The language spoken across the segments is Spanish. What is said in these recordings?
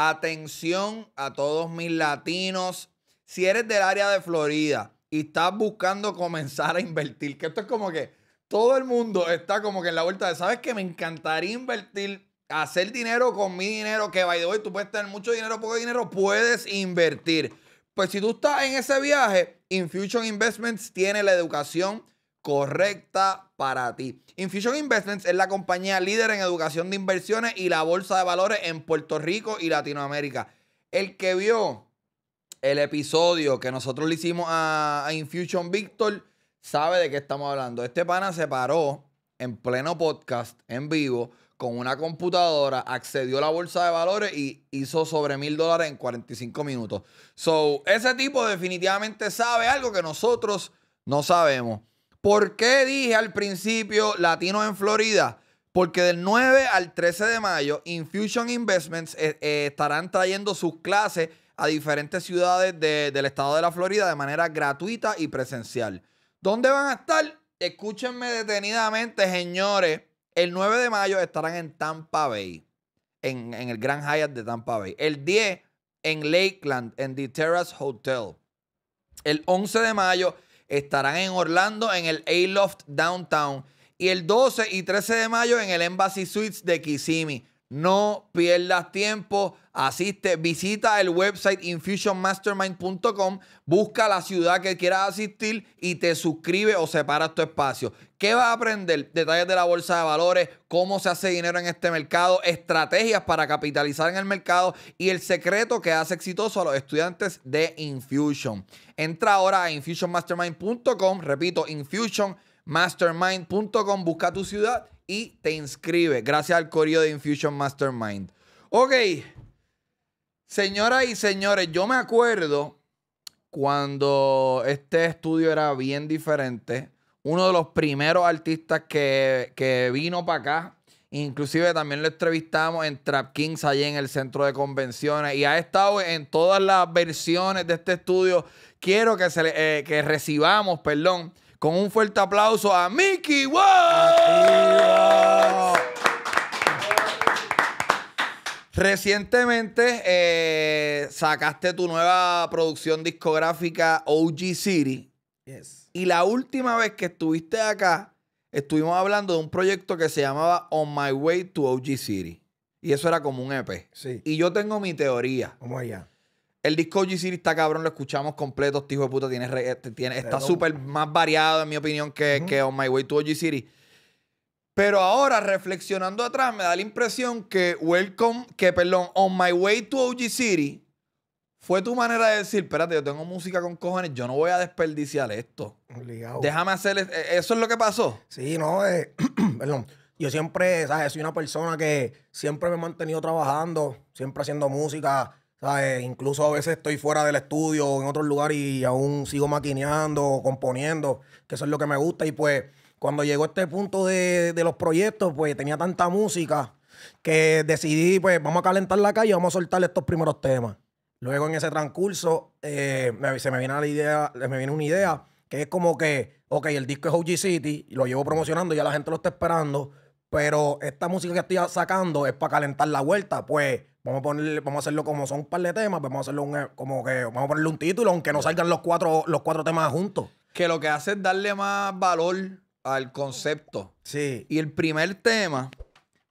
Atención a todos mis latinos. Si eres del área de Florida y estás buscando comenzar a invertir, que esto es como que todo el mundo está como que en la vuelta de, ¿sabes que Me encantaría invertir, hacer dinero con mi dinero, que by the way, tú puedes tener mucho dinero, poco dinero, puedes invertir. Pues si tú estás en ese viaje, Infusion Investments tiene la educación correcta para ti. Infusion Investments es la compañía líder en educación de inversiones y la bolsa de valores en Puerto Rico y Latinoamérica. El que vio el episodio que nosotros le hicimos a, Infusion Victor sabe de qué estamos hablando. Este pana se paró en pleno podcast, en vivo, con una computadora, accedió a la bolsa de valores y hizo sobre mil dólares en 45 minutos. So, ese tipo definitivamente sabe algo que nosotros no sabemos. ¿Por qué dije al principio latinos en Florida? Porque del 9 al 13 de mayo, Infusion Investments eh, eh, estarán trayendo sus clases a diferentes ciudades del estado de la Florida de manera gratuita y presencial. ¿Dónde van a estar? Escúchenme detenidamente, señores. El 9 de mayo estarán en Tampa Bay, en, en el Grand Hyatt de Tampa Bay. El 10 en Lakeland, en The Terrace Hotel. El 11 de mayo estarán en Orlando en el Aloft loft Downtown y el 12 y 13 de mayo en el Embassy Suites de Kissimmee. No pierdas tiempo. Asiste, visita el website infusionmastermind.com, busca la ciudad que quieras asistir y te suscribe o separas tu espacio. ¿Qué vas a aprender? Detalles de la bolsa de valores, cómo se hace dinero en este mercado, estrategias para capitalizar en el mercado y el secreto que hace exitoso a los estudiantes de Infusion. Entra ahora a infusionmastermind.com, repito, infusionmastermind.com, busca tu ciudad y te inscribe gracias al correo de Infusion Mastermind. Ok, señoras y señores, yo me acuerdo cuando este estudio era bien diferente, uno de los primeros artistas que, vino para acá, inclusive también lo entrevistamos en Trap Kings allá en el centro de convenciones y ha estado en todas las versiones de este estudio. Quiero que, se eh, que recibamos, perdón con un fuerte aplauso a Mickey Recientemente eh, sacaste tu nueva producción discográfica OG City. Y la última vez que estuviste acá, estuvimos hablando de un proyecto que se llamaba On My Way to OG City. Y eso era como un EP. Y yo tengo mi teoría. Vamos allá. El disco OG City está cabrón, lo escuchamos completo. Este de puta tiene, eh, tiene está súper más variado, en mi opinión, que, On My Way to OG City. Pero ahora, reflexionando atrás, me da la impresión que Welcome, que perdón, On My Way to OG City fue tu manera de decir, espérate, yo tengo música con cojones, yo no voy a desperdiciar esto. Déjame hacer, eh, eh, eso es lo que pasó. Sí, no, perdón. Yo siempre, ¿sabes? Soy una persona que siempre me he mantenido trabajando, siempre haciendo música ¿Sabes? Incluso a veces estoy fuera del estudio o en otro lugar y aún sigo maquineando, componiendo, que eso es lo que me gusta. Y pues cuando llegó este punto de, los proyectos, pues tenía tanta música que decidí, pues vamos a calentar la calle, vamos a soltar estos primeros temas. Luego en ese transcurso eh, se me viene la idea, me viene una idea que es como que, ok, el disco es OG City, lo llevo promocionando, y ya la gente lo está esperando, pero esta música que estoy sacando es para calentar la vuelta, pues Vamos a, ponerle, vamos hacerlo como son un par de temas, vamos a hacerlo eh, como que vamos a ponerle un título, aunque no salgan los cuatro, los cuatro temas juntos. Que lo que hace es darle más valor al concepto. Sí. Y el primer tema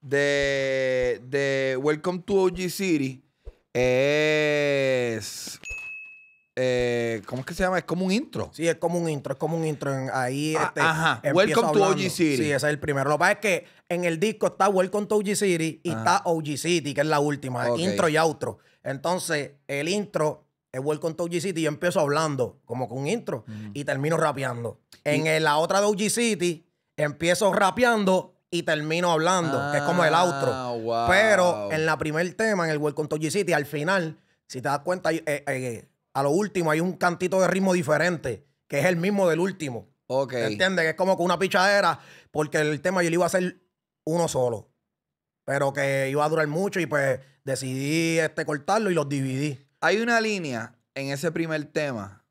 de, de Welcome to OG City es eh, ¿cómo es que se llama? Es como un intro. Sí, es como un intro, es como un intro. ahí ah, este, ajá. Welcome to OG City. Sí, ese es el primero. Lo que pasa es que en el disco está Welcome to OG City y está OG City, que es la última, intro y outro. Entonces, el intro es Welcome to OG City y empiezo hablando como con un intro y termino rapeando. En la otra de OG City empiezo rapeando y termino hablando, que es como el ah, outro. Pero en la primer tema, en el Welcome to OG City, al final, si te das cuenta, eh, eh, a lo último hay un cantito de ritmo diferente, que es el mismo del último. Ok. ¿Entiendes? Que es como con una pichadera, porque el tema yo le iba a hacer uno solo. Pero que iba a durar mucho y pues decidí este, cortarlo y los dividí. Hay una línea en ese primer tema.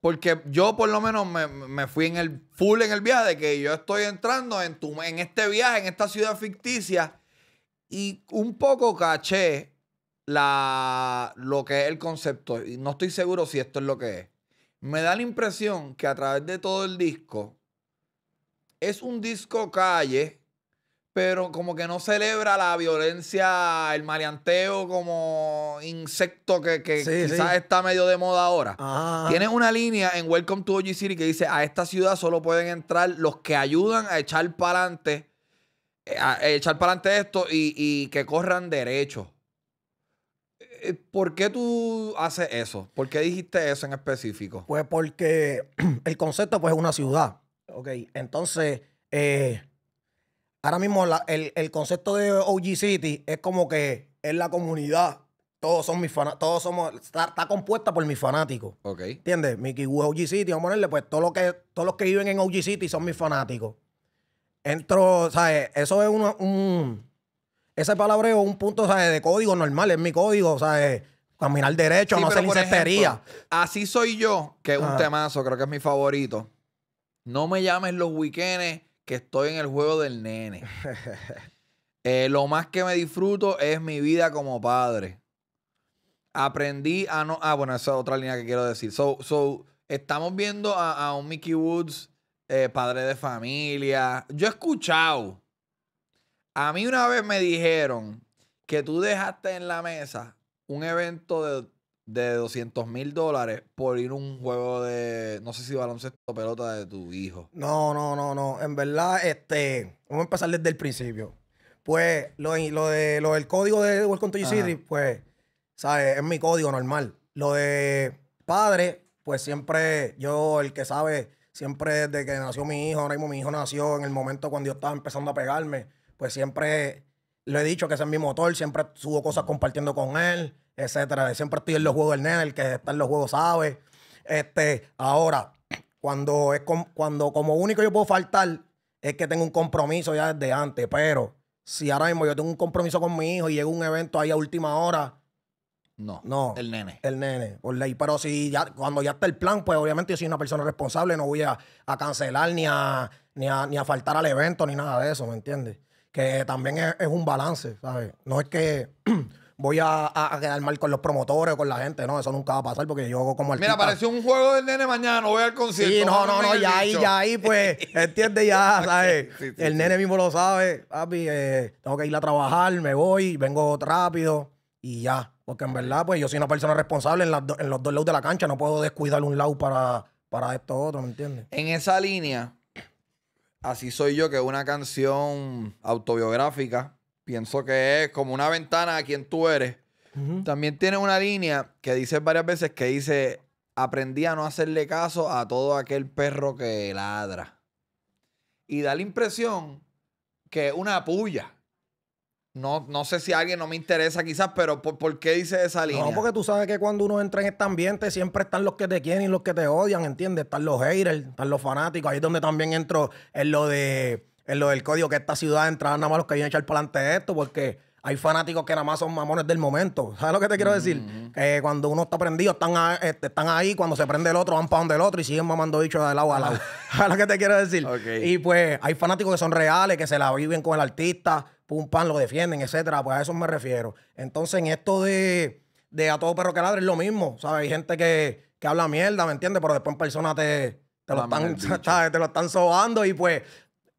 Porque yo por lo menos me, fui en el full en el viaje de que yo estoy entrando en, tu, en este viaje, en esta ciudad ficticia. Y un poco caché la, lo que es el concepto. Y no estoy seguro si esto es lo que es. Me da la impresión que a través de todo el disco es un disco calle, pero como que no celebra la violencia, el maleanteo como insecto que, que quizás está medio de moda ahora. Tiene una línea en Welcome to OG City que dice, a esta ciudad solo pueden entrar los que ayudan a echar para adelante, eh, a echar para esto y, y que corran derecho. Eh, eh, ¿Por qué tú haces eso? ¿Por qué dijiste eso en específico? Pues porque el concepto pues, es una ciudad. Ok, entonces, eh, ahora mismo el, concepto de OG City es como que es la comunidad. Todos son mis fanáticos, todos somos, está, compuesta por mis fanáticos. ¿Entiendes? Mickey OG City, vamos a ponerle, pues todo lo que, todos los que viven en OG City son mis fanáticos. Entro, ¿sabes? Eso es un esa palabra es un punto de código normal, es mi código, o sea Caminar derecho, no no hacer incestería. Así soy yo, que es un temazo, creo que es mi favorito. No me llames los weekendes que estoy en el juego del nene. Eh, lo más que me disfruto es mi vida como padre. Aprendí a no. Ah, bueno, esa es otra línea que quiero decir. So, so estamos viendo a, un Mickey Woods, eh, padre de familia. Yo he escuchado a mí una vez me dijeron que tú dejaste en la mesa un evento de, 200 mil dólares por ir a un juego de, no sé si baloncesto o pelota de tu hijo. No, no, no, no. En verdad, este, vamos a empezar desde el principio. Pues lo, lo de, lo del código de World to City, pues, ¿sabes? Es mi código normal. Lo de padre, pues siempre yo, el que sabe, siempre desde que nació mi hijo, ahora mismo mi hijo nació en el momento cuando yo estaba empezando a pegarme pues siempre le he dicho que ese es mi motor, siempre subo cosas compartiendo con él, etcétera. Siempre estoy en los juegos del nene, el que está en los juegos sabe. Este, ahora, cuando, es cuando como único yo puedo faltar es que tengo un compromiso ya desde antes, pero si ahora mismo yo tengo un compromiso con mi hijo y llega un evento ahí a última hora, no. No. El nene. El nene, por ley. Pero si ya, cuando ya está el plan, pues obviamente yo soy una persona responsable, no voy a, cancelar ni a, ni a, ni a faltar al evento ni nada de eso, ¿me entiendes? que también es, un balance, ¿sabes? No es que voy a, quedar mal con los promotores o con la gente, no, eso nunca va a pasar porque yo como artista... Mira, pareció un juego del nene mañana, no voy al concierto. Sí, no, no, no, ya ahí, ya ahí, pues, entiende ya, ¿sabes? el nene mismo lo sabe, papi, eh, tengo que ir a trabajar, me voy, vengo rápido y ya. Porque en verdad, pues yo soy una persona responsable en, los dos lados de la cancha, no puedo descuidar un lado para, para esto otro, ¿me entiendes? En esa línea, Así soy yo, que es una canción autobiográfica. Pienso que es como una ventana a quien tú eres. También tiene una línea que dice varias veces que dice, aprendí a no hacerle caso a todo aquel perro que ladra. Y da la impresión que es una puya. No, no sé si a alguien no me interesa quizás, pero ¿por, qué dice esa línea? No, porque tú sabes que cuando uno entra en este ambiente siempre están los que te quieren y los que te odian, ¿entiendes? Están los haters, están los fanáticos. Ahí es donde también entro en lo de lo del código que esta ciudad entra nada más los que vienen a echar para adelante esto, porque hay fanáticos que nada más son mamones del momento. ¿Sabes lo que te quiero decir? Mm-hmm. cuando uno está prendido, están, este, están ahí, cuando se prende el otro, van para donde el otro y siguen mamando bichos de lado a lado. ¿Sabes lo que te quiero decir? Y pues hay fanáticos que son reales, que se la viven con el artista, un pan, lo defienden, etcétera. Pues a eso me refiero. Entonces, en esto de, a todo perro que ladre es lo mismo, ¿sabes? Hay gente que, habla mierda, ¿me entiendes? Pero después en persona te, te, lo, están, te lo están sobando y pues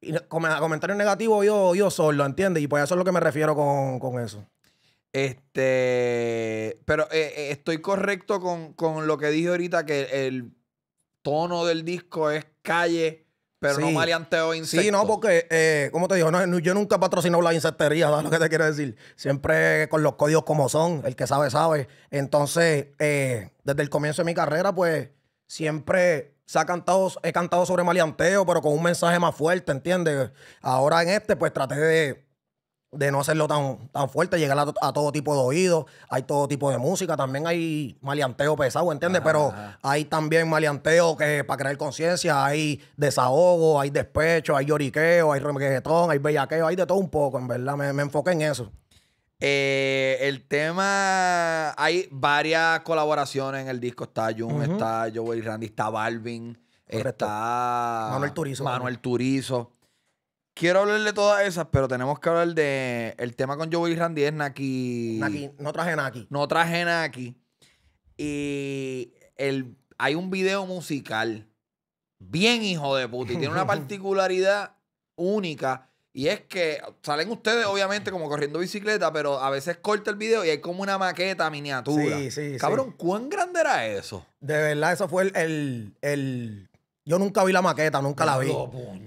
y comentarios negativos yo, yo solo, ¿entiendes? Y pues eso es lo que me refiero con, eso. Este, pero eh, eh, estoy correcto con, con, lo que dije ahorita, que el tono del disco es calle pero no maleanteo insectos. Sí, no, porque, eh, como te digo, yo nunca he patrocinado la insectería, ¿sabes lo que te quiero decir? Siempre con los códigos como son, el que sabe, sabe. Entonces, eh, desde el comienzo de mi carrera, pues, siempre se ha cantado, he cantado sobre maleanteo, pero con un mensaje más fuerte, ¿entiendes? Ahora en este, pues, traté de de no hacerlo tan, tan fuerte, llegar a, todo tipo de oídos, hay todo tipo de música, también hay maleanteo pesado, ¿entiendes? Pero hay también maleanteo que para crear conciencia, hay desahogo, hay despecho, hay lloriqueo, hay reggaetón, hay bellaqueo, hay de todo un poco, en verdad, me, enfoqué en eso. Eh, el tema, hay varias colaboraciones en el disco, está Jun, está Joey Randy, está Balvin, está Manuel Turizo. Quiero hablarle de todas esas, pero tenemos que hablar de el tema con Joey Randy es Naki. Naki, no traje Naki. No traje Naki. Y hay un video musical bien hijo de puta y tiene una particularidad única y es que salen ustedes obviamente como corriendo bicicleta, pero a veces corta el video y hay como una maqueta miniatura. Sí, sí, Cabrón, ¿cuán grande era eso? De verdad, eso fue el yo nunca vi la maqueta, nunca la vi.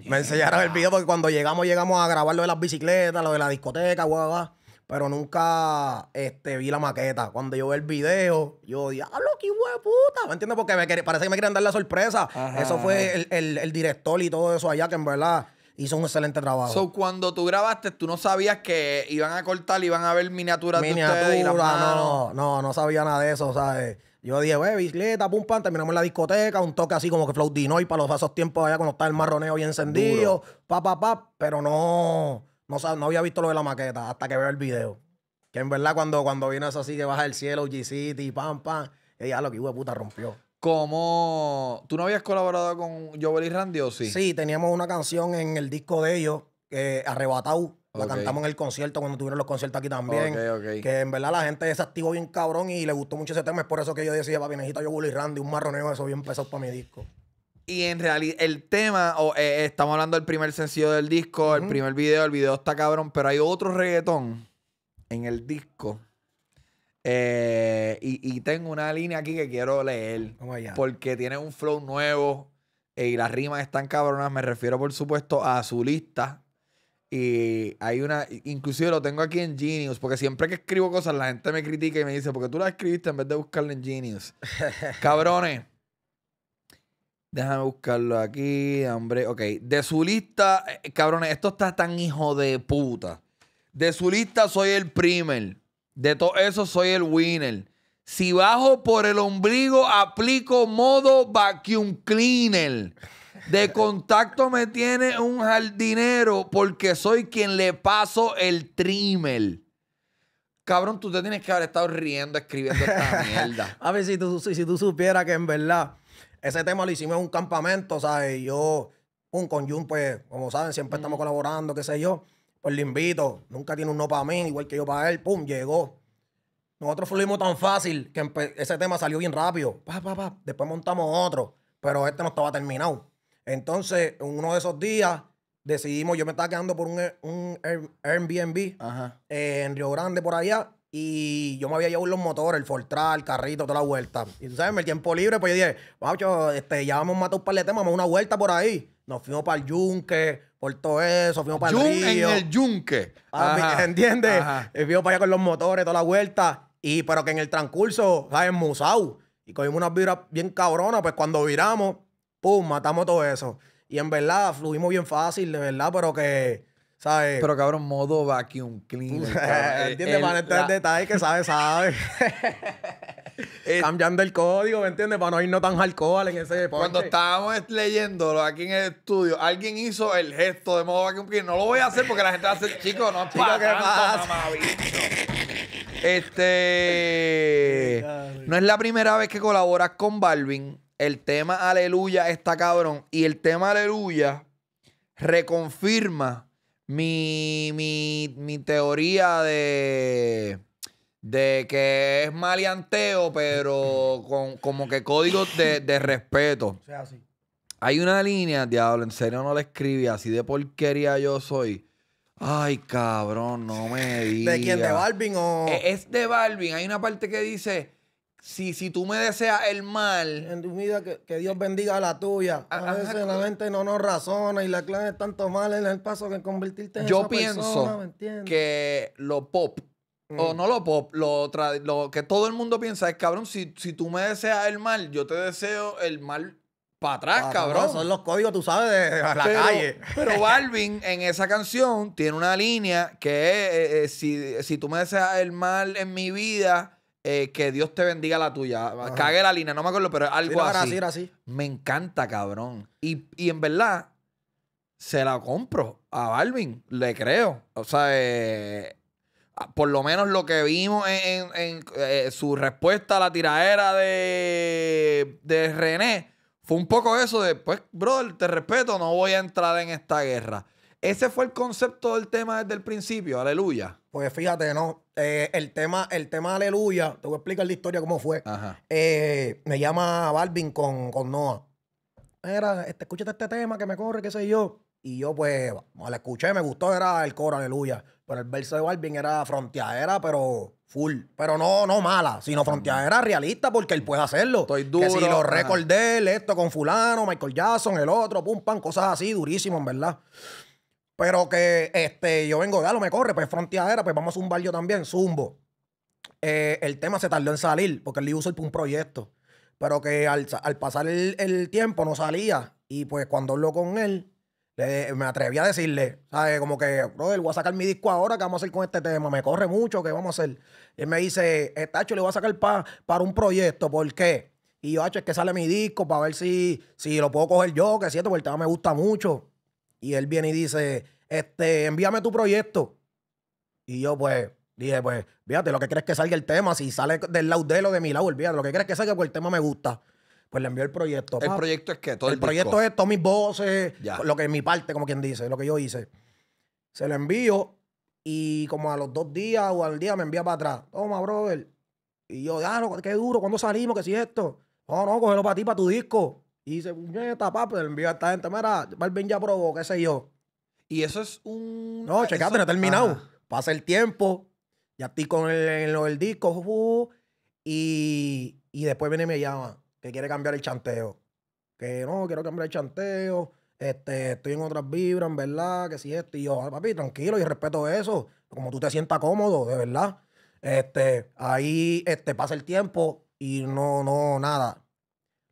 me enseñaron el video porque cuando llegamos, llegamos a grabar lo de las bicicletas, lo de la discoteca, guau, Pero nunca este, vi la maqueta. Cuando yo vi el video, yo diablo, qué huevota! ¿Me entiendes? Porque me parece que me querían dar la sorpresa. Eso fue el, director y todo eso allá, que en verdad hizo un excelente trabajo. So, cuando tú grabaste, tú no sabías que iban a cortar, y iban a ver miniaturas Miniatura, de ustedes No, no, no, no sabía nada de eso, ¿sabes? Yo dije, wey, bicicleta, pum, pam, terminamos en la discoteca, un toque así como que flow y para los esos tiempos allá cuando estaba el marroneo bien encendido, pa, pa, pa, pero no, no, no, había visto lo de la maqueta hasta que veo el video. Que en verdad cuando, cuando vino así que baja el cielo, G-City, pam, pam, y ya lo que hubo puta rompió. ¿Cómo? ¿Tú no habías colaborado con Jovel y Randy o sí? Sí, teníamos una canción en el disco de ellos, eh, Arrebatado, la cantamos en el concierto cuando tuvieron los conciertos aquí también. Que en verdad la gente es activo bien cabrón y le gustó mucho ese tema. Es por eso que yo decía, papi, necesito yo Bully Randy, un marroneo, eso bien pesado para mi disco. Y en realidad, el tema, eh, eh, estamos hablando del primer sencillo del disco, el primer video, el video está cabrón, pero hay otro reggaetón en el disco. Eh, y, tengo una línea aquí que quiero leer. porque tiene un flow nuevo y las rimas están cabronas. Me refiero, por supuesto, a su lista y hay una, inclusive lo tengo aquí en Genius, porque siempre que escribo cosas la gente me critica y me dice, porque tú la escribiste en vez de buscarla en Genius. Cabrones. Déjame buscarlo aquí, hombre. Ok, de su lista, eh, cabrones, esto está tan hijo de puta. De su lista soy el primer. De todo eso soy el winner. Si bajo por el ombligo, aplico modo vacuum cleaner. De contacto me tiene un jardinero porque soy quien le paso el trimel. Cabrón, tú te tienes que haber estado riendo escribiendo esta mierda. A ver, si tú, si, tú supieras que en verdad ese tema lo hicimos en un campamento, ¿sabes? Yo, un con pues, como saben, siempre estamos colaborando, qué sé yo. Pues le invito. Nunca tiene un no para mí, igual que yo para él. Pum, llegó. Nosotros fuimos tan fácil que ese tema salió bien rápido. Pa, pa, pa. Después montamos otro, pero este no estaba terminado. Entonces, en uno de esos días decidimos, yo me estaba quedando por un, Airbnb eh, en Río Grande, por allá, y yo me había llevado los motores, el Fortral, el carrito, toda la vuelta. Y tú sabes, el tiempo libre, pues yo dije, macho, este, ya vamos a matar un par de temas, vamos a una vuelta por ahí. Nos fuimos para el yunque, por todo eso, fuimos para el río. en el yunque. Ah, ¿Entiendes? Fuimos para allá con los motores, toda la vuelta. Y, pero que en el transcurso, ¿sabes? Musau. Y cogimos unas vibras bien cabronas, pues cuando viramos, pum, matamos todo eso. Y en verdad, fluimos bien fácil, de verdad, pero que. ¿sabes? Pero cabrón, modo vacuum clean. ¿Entiendes? Para entrar en detalle que sabe, sabe. Cambiando el código, ¿me entiendes? Para no irnos tan hardcore en ese deporte. Cuando estábamos leyéndolo aquí en el estudio, alguien hizo el gesto de modo vacuum clean. No lo voy a hacer porque la gente va a ser... chico, no es para tanto, Este. No es la primera vez que colaboras con Balvin. El tema aleluya está cabrón. Y el tema aleluya reconfirma mi, mi, teoría de, de que es maleanteo, pero con como que código de, respeto. Hay una línea, diablo, en serio no la escribí, así de porquería yo soy. Ay, cabrón, no me digas. ¿De quién? ¿De Balvin o...? es de Balvin. Hay una parte que dice si, tú me deseas el mal. En tu vida, que, Dios bendiga la tuya. Ah, A, veces la gente no nos razona y la clave es tanto mal en el paso que convertirte en Yo pienso que lo pop, o mm. no lo pop, lo, que todo el mundo piensa es, cabrón, si, tú me deseas el mal, yo te deseo el mal para atrás, cabrón. son los códigos, tú sabes, de la calle. Pero Balvin en esa canción tiene una línea que es, eh, eh, si, si tú me deseas el mal en mi vida eh, que Dios te bendiga la tuya. Cague la línea, no me acuerdo, pero algo así. Me encanta, cabrón. Y, en verdad, se la compro a Balvin, le creo. O sea, eh, por lo menos lo que vimos en, eh, su respuesta a la tiradera de, de René fue un poco eso de, pues, brother, te respeto, no voy a entrar en esta guerra. Ese fue el concepto del tema desde el principio, aleluya. Pues fíjate, no, eh, el tema, el tema Aleluya, te voy a explicar la historia cómo fue. Eh, me llama Balvin con, con Noah. Era, este, escúchate este tema que me corre, qué sé yo. Y yo, pues, la escuché, me gustó, era el coro, aleluya. Pero el verso de Balvin era fronteadera, pero full. Pero no, no mala, sino fronteadera realista, porque él puede hacerlo. Estoy duro. Que si lo recordé esto con fulano, Michael Jackson, el otro, pum, pan cosas así, durísimo, verdad. Pero que este, yo vengo, lo me corre, pues fronteadera, pues vamos a zumbar yo también, zumbo. Eh, el tema se tardó en salir porque él hizo un proyecto. Pero que al, pasar el, tiempo no salía. Y pues cuando habló con él, me atreví a decirle, ¿sabes? Como que, brother, voy a sacar mi disco ahora, ¿qué vamos a hacer con este tema? Me corre mucho, ¿qué vamos a hacer? él me dice, eh, tacho, le voy a sacar para un proyecto, ¿por qué? Y yo, Hacho, es que sale mi disco para ver si, si lo puedo coger yo, que es cierto, porque el tema me gusta mucho. Y él viene y dice, este, envíame tu proyecto. Y yo, pues, dije, pues, fíjate, lo que crees que salga el tema, si sale del laudelo de mi lado, olvídate, lo que crees que salga, porque el tema me gusta. Pues le envió el proyecto. ¿El proyecto es que ¿Todo el, proyecto es todas mis voces, lo que es mi parte, como quien dice, lo que yo hice. Se lo envío y como a los dos días o al día me envía para atrás. Toma, brother. Y yo, ah, qué duro, ¿cuándo salimos? ¿Qué si esto? No, no, cógelo para ti, para tu disco. Y dice, puñeta, papi, le envío a esta gente. Mira, Balvin ya probó, qué sé yo. Y eso es un. No, no he terminado. Pasa el tiempo. Ya estoy con el, disco. y, después viene y me llama que quiere cambiar el chanteo. Que no, quiero cambiar el chanteo. Este, estoy en otras vibras, verdad, que si esto. Y yo, ah, papi, tranquilo, y respeto eso. Como tú te sientas cómodo, de verdad. Este, ahí este, pasa el tiempo y no, no, nada.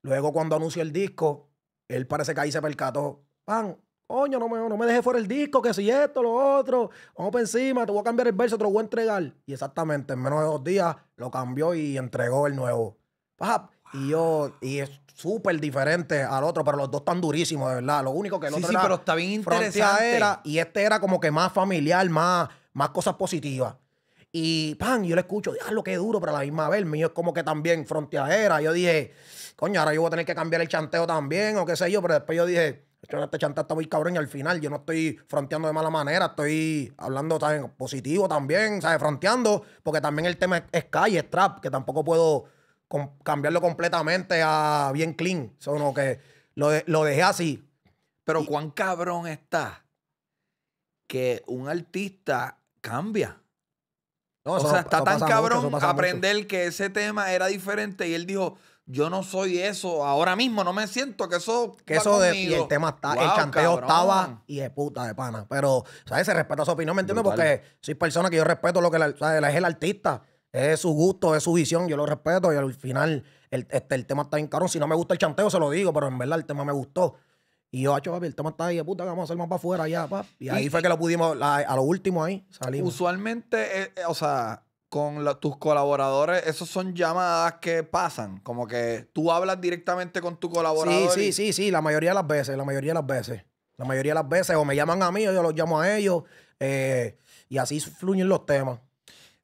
Luego, cuando anunció el disco, él parece que ahí se percató. Pan, coño, no me, no me dejé fuera el disco, que si esto, lo otro, vamos para encima, te voy a cambiar el verso, te lo voy a entregar. Y exactamente, en menos de dos días, lo cambió y entregó el nuevo. Pap, y yo, y es súper diferente al otro, pero los dos están durísimos, de verdad. Lo único que el sí, sí, pero está bien interesante. Era, y este era como que más familiar, más, más cosas positivas. Y pan, yo le escucho, lo que duro, para la misma vez, el mío es como que también fronteajera. Yo dije, coño, ahora yo voy a tener que cambiar el chanteo también, o qué sé yo, pero después yo dije, este chanteo está muy cabrón y al final yo no estoy fronteando de mala manera, estoy hablando también positivo también, ¿sabes? Fronteando, porque también el tema es calle, es trap, que tampoco puedo cambiarlo completamente a bien clean. Solo que lo, dejé así. Pero cuán cabrón está que un artista cambia. No, o sea, está tan cabrón aprender que ese tema era diferente y él dijo, yo no soy eso, ahora mismo no me siento que eso. Que eso de, y el tema está, el chanteo estaba y de puta de pana. Pero, ¿sabes? Se respeta su opinión, ¿me entiendes? Porque soy persona que yo respeto lo que la, ¿sabes? es el artista, es su gusto, es su visión, yo lo respeto y al final el, este, el tema está en caro. Si no me gusta el chanteo, se lo digo, pero en verdad el tema me gustó. Y yo, papi, ah, el tema está ahí puta, vamos a salir más para afuera ya, papi. Y ahí fue que lo pudimos, a lo último ahí, salimos. Usualmente, eh, eh, o sea, con tus colaboradores, esos son llamadas que pasan. Como que tú hablas directamente con tu colaborador. Sí, sí, sí, sí, la mayoría de las veces, la mayoría de las veces. La mayoría de las veces, o me llaman a mí, o yo los llamo a ellos, eh, y así fluyen los temas.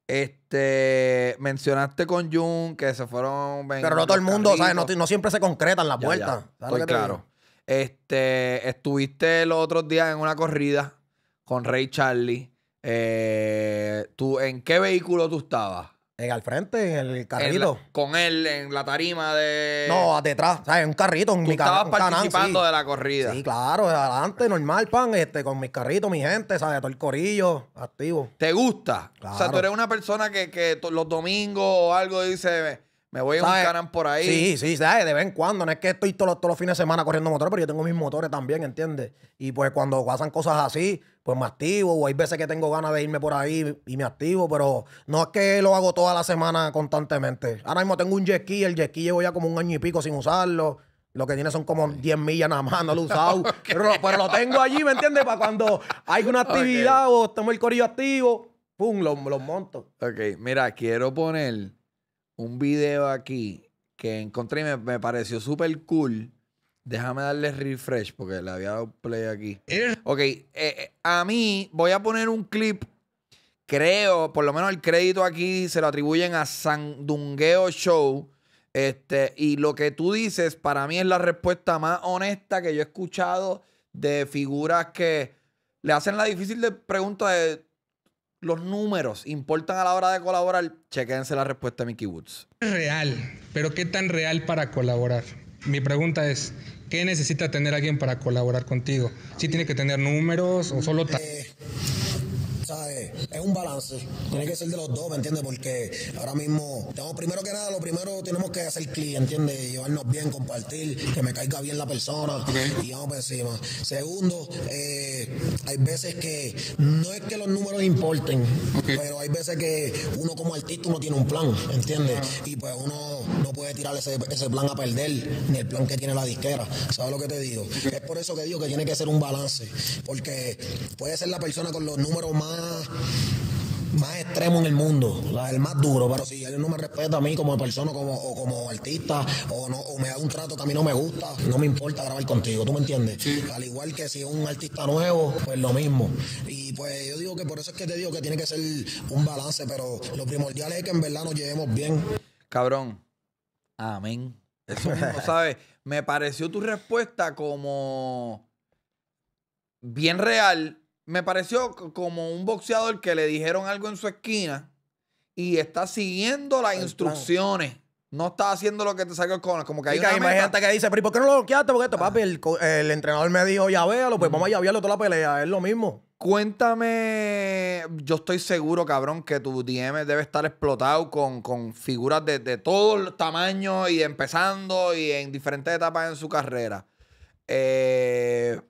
Este, mencionaste con Jun que se fueron. Pero no todo el mundo, ¿sabes? No, siempre se concretan las ya, vueltas. claro. Este, estuviste los otros días en una corrida con Rey Charlie. Eh, ¿tú, ¿En qué vehículo tú estabas? En al frente, en el carrito. con él en la tarima de. No, detrás, ¿sabes? En un carrito, en ¿Tú mi Estabas participando de la corrida. Sí, claro, adelante, normal, pan, este, con mis carritos, mi gente, ¿sabes? Todo el corillo, activo. ¿Te gusta? Claro. O sea, tú eres una persona que, que los domingos o algo dice me voy a un por ahí. Sí, sí, ¿sabes? de vez en cuando. No es que estoy todos, los fines de semana corriendo motores, pero yo tengo mis motores también, ¿entiendes? Y pues cuando pasan cosas así, pues me activo. O hay veces que tengo ganas de irme por ahí y me activo, pero no es que lo hago toda la semana constantemente. Ahora mismo tengo un jet ski, el jet ski llevo ya como un año y pico sin usarlo. Lo que tiene son como 10 millas nada más, no lo he usado. pero, lo tengo allí, ¿me entiendes? Para cuando hay una actividad o estamos el corillo activo, ¡pum! Los lo monto. Ok, mira, quiero poner un video aquí que encontré y me, pareció súper cool. Déjame darle refresh porque le había dado play aquí. Eh. Ok, eh, eh, a mí voy a poner un clip. Creo, por lo menos el crédito aquí se lo atribuyen a Sandungueo Show. Este, y lo que tú dices para mí es la respuesta más honesta que yo he escuchado de figuras que le hacen la difícil de pregunta de los números importan a la hora de colaborar, chequense la respuesta de Mickey Woods. Real, pero ¿qué tan real para colaborar? Mi pregunta es, ¿qué necesita tener alguien para colaborar contigo? ¿Sí tiene que tener números o solo... tal eh, es un balance. Tiene que ser de los dos, ¿me entiendes? Porque ahora mismo, tengo primero que nada, lo primero tenemos que hacer clic, ¿entiendes? Llevarnos bien, compartir, que me caiga bien la persona y vamos por encima. Segundo, eh, hay veces que no es que los números importen, pero hay veces que uno como artista uno tiene un plan, ¿entiendes? Ah. Y pues uno no puede tirar ese, plan a perder, ni el plan que tiene la disquera. ¿Sabes lo que te digo? Es por eso que digo que tiene que ser un balance, porque puede ser la persona con los números más más extremo en el mundo, el más duro, pero si él no me respeta a mí como persona como, o como artista, o, me da un trato que a mí no me gusta, no me importa grabar contigo, ¿tú me entiendes? Al igual que si es un artista nuevo, pues lo mismo. Y pues yo digo que por eso es que te digo que tiene que ser un balance, pero lo primordial es que en verdad nos llevemos bien. Cabrón, amén. Eso ¿sabes? Me pareció tu respuesta como bien real me pareció como un boxeador que le dijeron algo en su esquina y está siguiendo las instrucciones. No está haciendo lo que te salió el cono. Como que hay una que dice, pero ¿por qué no lo bloqueaste? Porque esto, papi, el, entrenador me dijo, ya véalo, pues vamos a véalo toda la pelea. Es lo mismo. Cuéntame, yo estoy seguro, cabrón, que tu DM debe estar explotado con, figuras de, de todos los y empezando y en diferentes etapas en su carrera. Eh,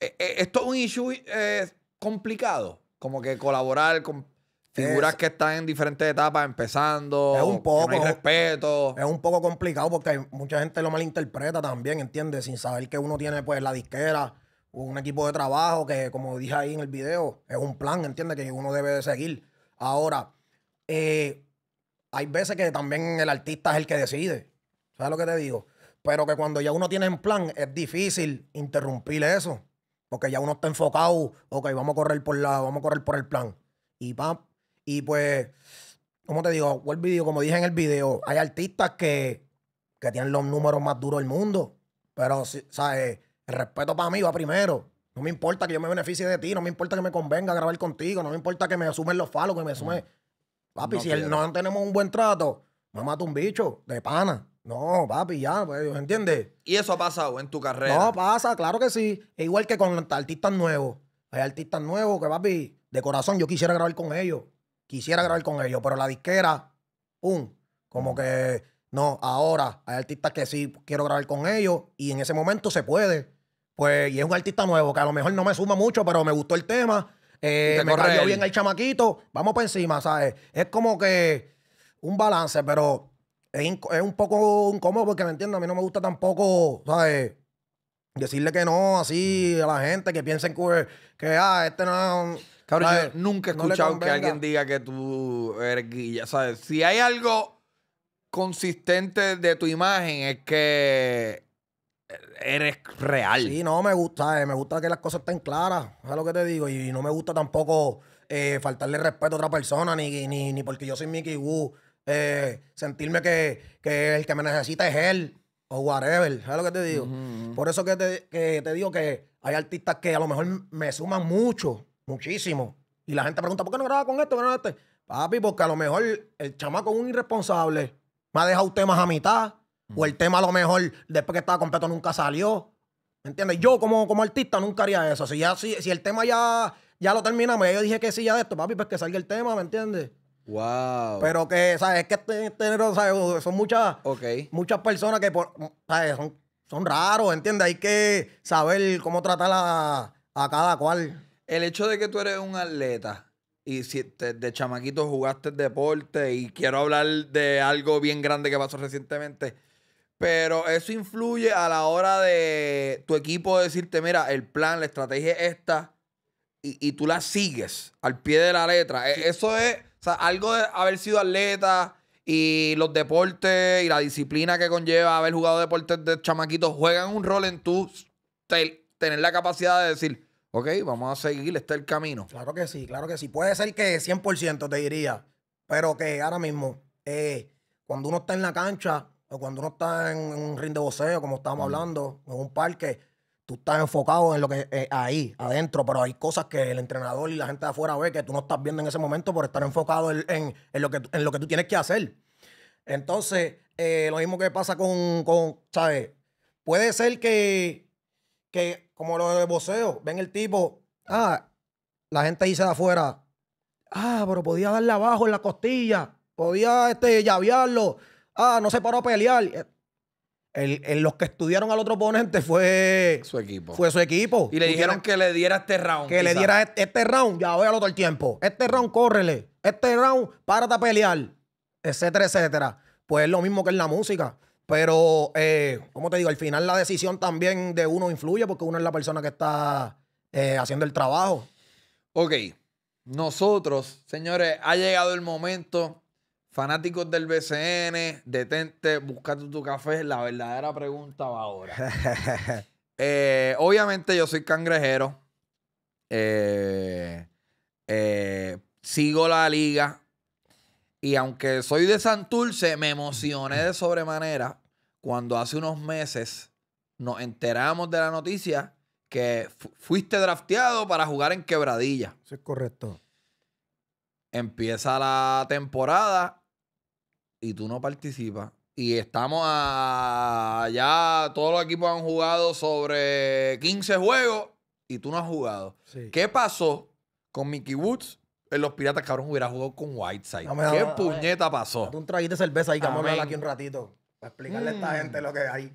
e, e, esto es un issue eh, complicado, como que colaborar con figuras que están en diferentes etapas, empezando, con respeto. Es un poco complicado porque mucha gente lo malinterpreta también, ¿entiendes? Sin saber que uno tiene pues la disquera o un equipo de trabajo que, como dije ahí en el video, es un plan, ¿entiendes? Que uno debe de seguir. Ahora, eh, hay veces que también el artista es el que decide. ¿Sabes lo que te digo? Pero que cuando ya uno tiene un plan, es difícil interrumpir eso. Porque ya uno está enfocado, ok, vamos a correr por la, vamos a correr por el plan. Y pam, y pues, como te digo, como dije en el video, hay artistas que, tienen los números más duros del mundo. Pero, ¿sabes? El respeto para mí va primero. No me importa que yo me beneficie de ti, no me importa que me convenga grabar contigo, no me importa que me asumen los falos, que me asumen. Mm. Papi, si no tenemos un buen trato, me mato un bicho de pana. No, papi, ya, pues, ¿entiendes? Y eso ha pasado en tu carrera. No, pasa, claro que sí. igual que con artistas nuevos. Hay artistas nuevos que, papi, de corazón yo quisiera grabar con ellos. Quisiera grabar con ellos, pero la disquera, un, como que no, ahora hay artistas que sí quiero grabar con ellos y en ese momento se puede. Pues, y es un artista nuevo que a lo mejor no me suma mucho, pero me gustó el tema. Eh, me cayó bien el chamaquito. Vamos para encima, ¿sabes? Es como que un balance, pero es, un poco incómodo porque me entiendo, a mí no me gusta tampoco, ¿sabes? Decirle que no así mm. a la gente que piensen que, que ah, este no es. Cabrón, nunca he escuchado que alguien diga que tú eres guilla, ¿sabes? Si hay algo consistente de tu imagen es que eres real. Sí, no, me gusta, ¿sabes? me gusta que las cosas estén claras, ¿sabes lo que te digo? Y no me gusta tampoco eh, faltarle respeto a otra persona, ni, ni, ni porque yo soy Mickey Woo. Eh, sentirme que, el que me necesita es él o whatever. ¿Sabes lo que te digo? Por eso que te, digo que hay artistas que a lo mejor me suman mucho, muchísimo. Y la gente pregunta, ¿por qué no graba con esto? ¿Por este? Papi, porque a lo mejor el chamaco es un irresponsable. Me ha dejado temas a mitad. O el tema a lo mejor después que estaba completo nunca salió. ¿Me entiendes? Yo como, como artista nunca haría eso. Si, ya, si, el tema ya, ya lo terminamos, yo dije que sí ya de esto, papi, pues que salga el tema, ¿me entiendes? Wow. Pero que, ¿sabes? Es que este, este ¿sabes? son muchas, muchas personas que Son, raros, ¿entiendes? Hay que saber cómo tratar a, cada cual. El hecho de que tú eres un atleta y si de chamaquito jugaste deporte y quiero hablar de algo bien grande que pasó recientemente, pero eso influye a la hora de tu equipo decirte, mira, el plan, la estrategia es esta y, tú la sigues al pie de la letra. E, eso es o sea, algo de haber sido atleta y los deportes y la disciplina que conlleva haber jugado deportes de chamaquitos juegan un rol en tú tener la capacidad de decir, ok, vamos a seguir, este el camino. Claro que sí, claro que sí. Puede ser que 100% te diría, pero que ahora mismo, eh, cuando uno está en la cancha o cuando uno está en, un ring de voceo, como estábamos hablando, en un parque, tú estás enfocado en lo que eh, ahí, adentro, pero hay cosas que el entrenador y la gente de afuera ve que tú no estás viendo en ese momento por estar enfocado en, lo, que, en lo que tú tienes que hacer. Entonces, eh, lo mismo que pasa con, con, ¿sabes? Puede ser que, que, como lo de voceo, ven el tipo, ah, la gente dice de afuera, ah, pero podía darle abajo en la costilla, podía este, llavearlo, ah, no se paró a pelear el, los que estudiaron al otro oponente fue su equipo. Fue su equipo. Y le dijeron que le diera este round. Que le diera este, este, round, ya voy al otro tiempo. Este round, córrele. Este round, párate a pelear. Etcétera, etcétera. Pues es lo mismo que en la música. Pero, eh, como te digo, al final la decisión también de uno influye porque uno es la persona que está eh, haciendo el trabajo. Ok. Nosotros, señores, ha llegado el momento Fanáticos del BCN, detente, busca tu, café. La verdadera pregunta va ahora. Eh, obviamente yo soy cangrejero. Eh, eh, sigo la liga. Y aunque soy de Santurce, me emocioné de sobremanera cuando hace unos meses nos enteramos de la noticia que fuiste drafteado para jugar en Quebradilla. Eso es correcto. Empieza la temporada y tú no participas, y estamos allá, ya, todos los equipos han jugado sobre 15 juegos y tú no has jugado. ¿Qué pasó con Mickey Woods en los Piratas, cabrón, hubiera jugado con Whiteside? ¿Qué puñeta pasó? un traguito de cerveza ahí, que vamos a hablar aquí un ratito. Para explicarle a esta mm. gente lo que hay.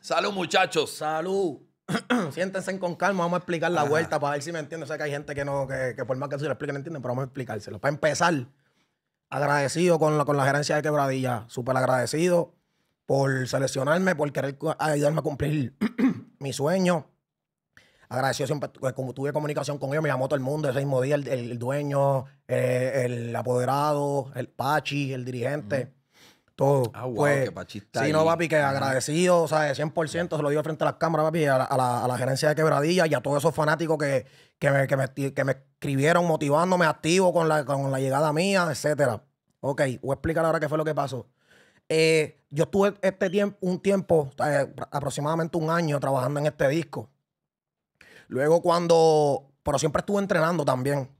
Salud, muchachos. Salud. Siéntense con calma, vamos a explicar la vuelta para ver si me entienden. O sea que hay gente que no, que, que por más que se lo explique, no entienden, pero vamos a explicárselo. Para empezar, agradecido con la, con la gerencia de Quebradilla, súper agradecido por seleccionarme, por querer ayudarme a cumplir mi sueño. Agradecido siempre, eh, como tuve comunicación con ellos, me llamó todo el mundo ese mismo día, el, dueño, eh, el, apoderado, el Pachi, el dirigente. Ah, pues, Sí, no, papi, que agradecido, o sea, 100%, se lo digo frente a las cámaras, papi, a la, gerencia de Quebradilla y a todos esos fanáticos que, que, me, que, me, me escribieron motivándome activo con la, con la llegada mía, etcétera. Ok, voy a explicar ahora qué fue lo que pasó. Eh, yo estuve este tiempo, un tiempo, eh, aproximadamente un año trabajando en este disco. Luego cuando, pero siempre estuve entrenando también.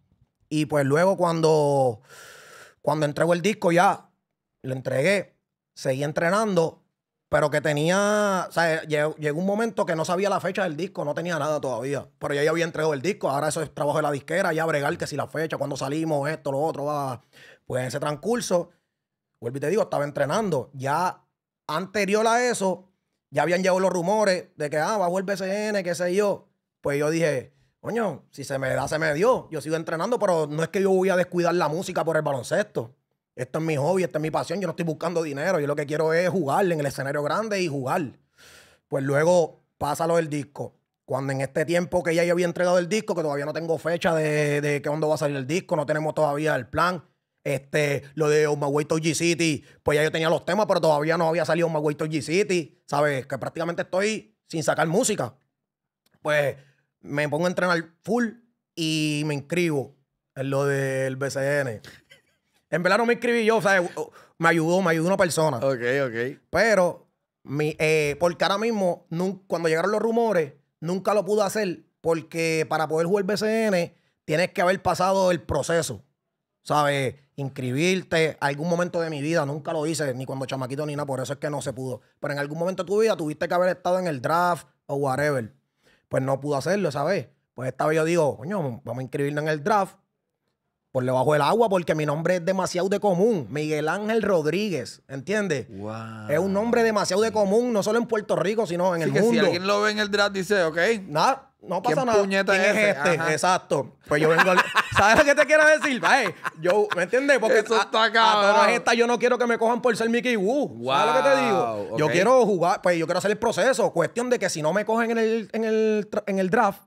Y pues luego cuando, cuando entrego el disco ya, lo entregué, seguí entrenando, pero que tenía, o sea, llegó, un momento que no sabía la fecha del disco, no tenía nada todavía, pero ya había entregado el disco, ahora eso es trabajo de la disquera, ya bregar que si la fecha, cuando salimos, esto, lo otro, va, pues en ese transcurso, vuelvo y te digo, estaba entrenando, ya anterior a eso, ya habían llegado los rumores de que, ah, va a volver BCN, qué sé yo, pues yo dije, coño, si se me da, se me dio. Yo sigo entrenando, pero no es que yo voy a descuidar la música por el baloncesto. Esto es mi hobby, esta es mi pasión. Yo no estoy buscando dinero. Yo lo que quiero es jugar en el escenario grande y jugar. Pues luego pasa lo del disco. Cuando en este tiempo que ya yo había entregado el disco, que todavía no tengo fecha de, de cuándo va a salir el disco, no tenemos todavía el plan. Este, lo de On My to G City, pues ya yo tenía los temas, pero todavía no había salido On My Way to G City. ¿Sabes? Que prácticamente estoy sin sacar música. Pues me pongo a entrenar full y me inscribo en lo del BCN. En verdad no me inscribí yo, o sea, me ayudó, me ayudó una persona. Ok, ok. Pero, eh, porque ahora mismo, cuando llegaron los rumores, nunca lo pude hacer porque para poder jugar BCN tienes que haber pasado el proceso. ¿Sabes? Inscribirte. Algún momento de mi vida nunca lo hice, ni cuando chamaquito ni nada, por eso es que no se pudo. Pero en algún momento de tu vida tuviste que haber estado en el draft o whatever. Pues no pudo hacerlo, ¿sabes? Pues esta vez yo digo, coño, vamos a inscribirnos en el draft por debajo del agua porque mi nombre es demasiado de común. Miguel Ángel Rodríguez, ¿entiendes? Wow. Es un nombre demasiado de común, no solo en Puerto Rico, sino en el que mundo. Si alguien lo ve en el draft, dice, ok. Nada. No pasa ¿Quién nada. Puñeta es este? Exacto. Pues yo vengo. ¿Sabes lo que te quiero decir? yo, ¿me entiendes? Porque Eso está acá, a, todas estas yo no quiero que me cojan por ser Mickey Wu. ¿Sabes lo que te digo? Yo quiero jugar, pues yo quiero hacer el proceso. Cuestión de que si no me cogen en el, en el, en el draft,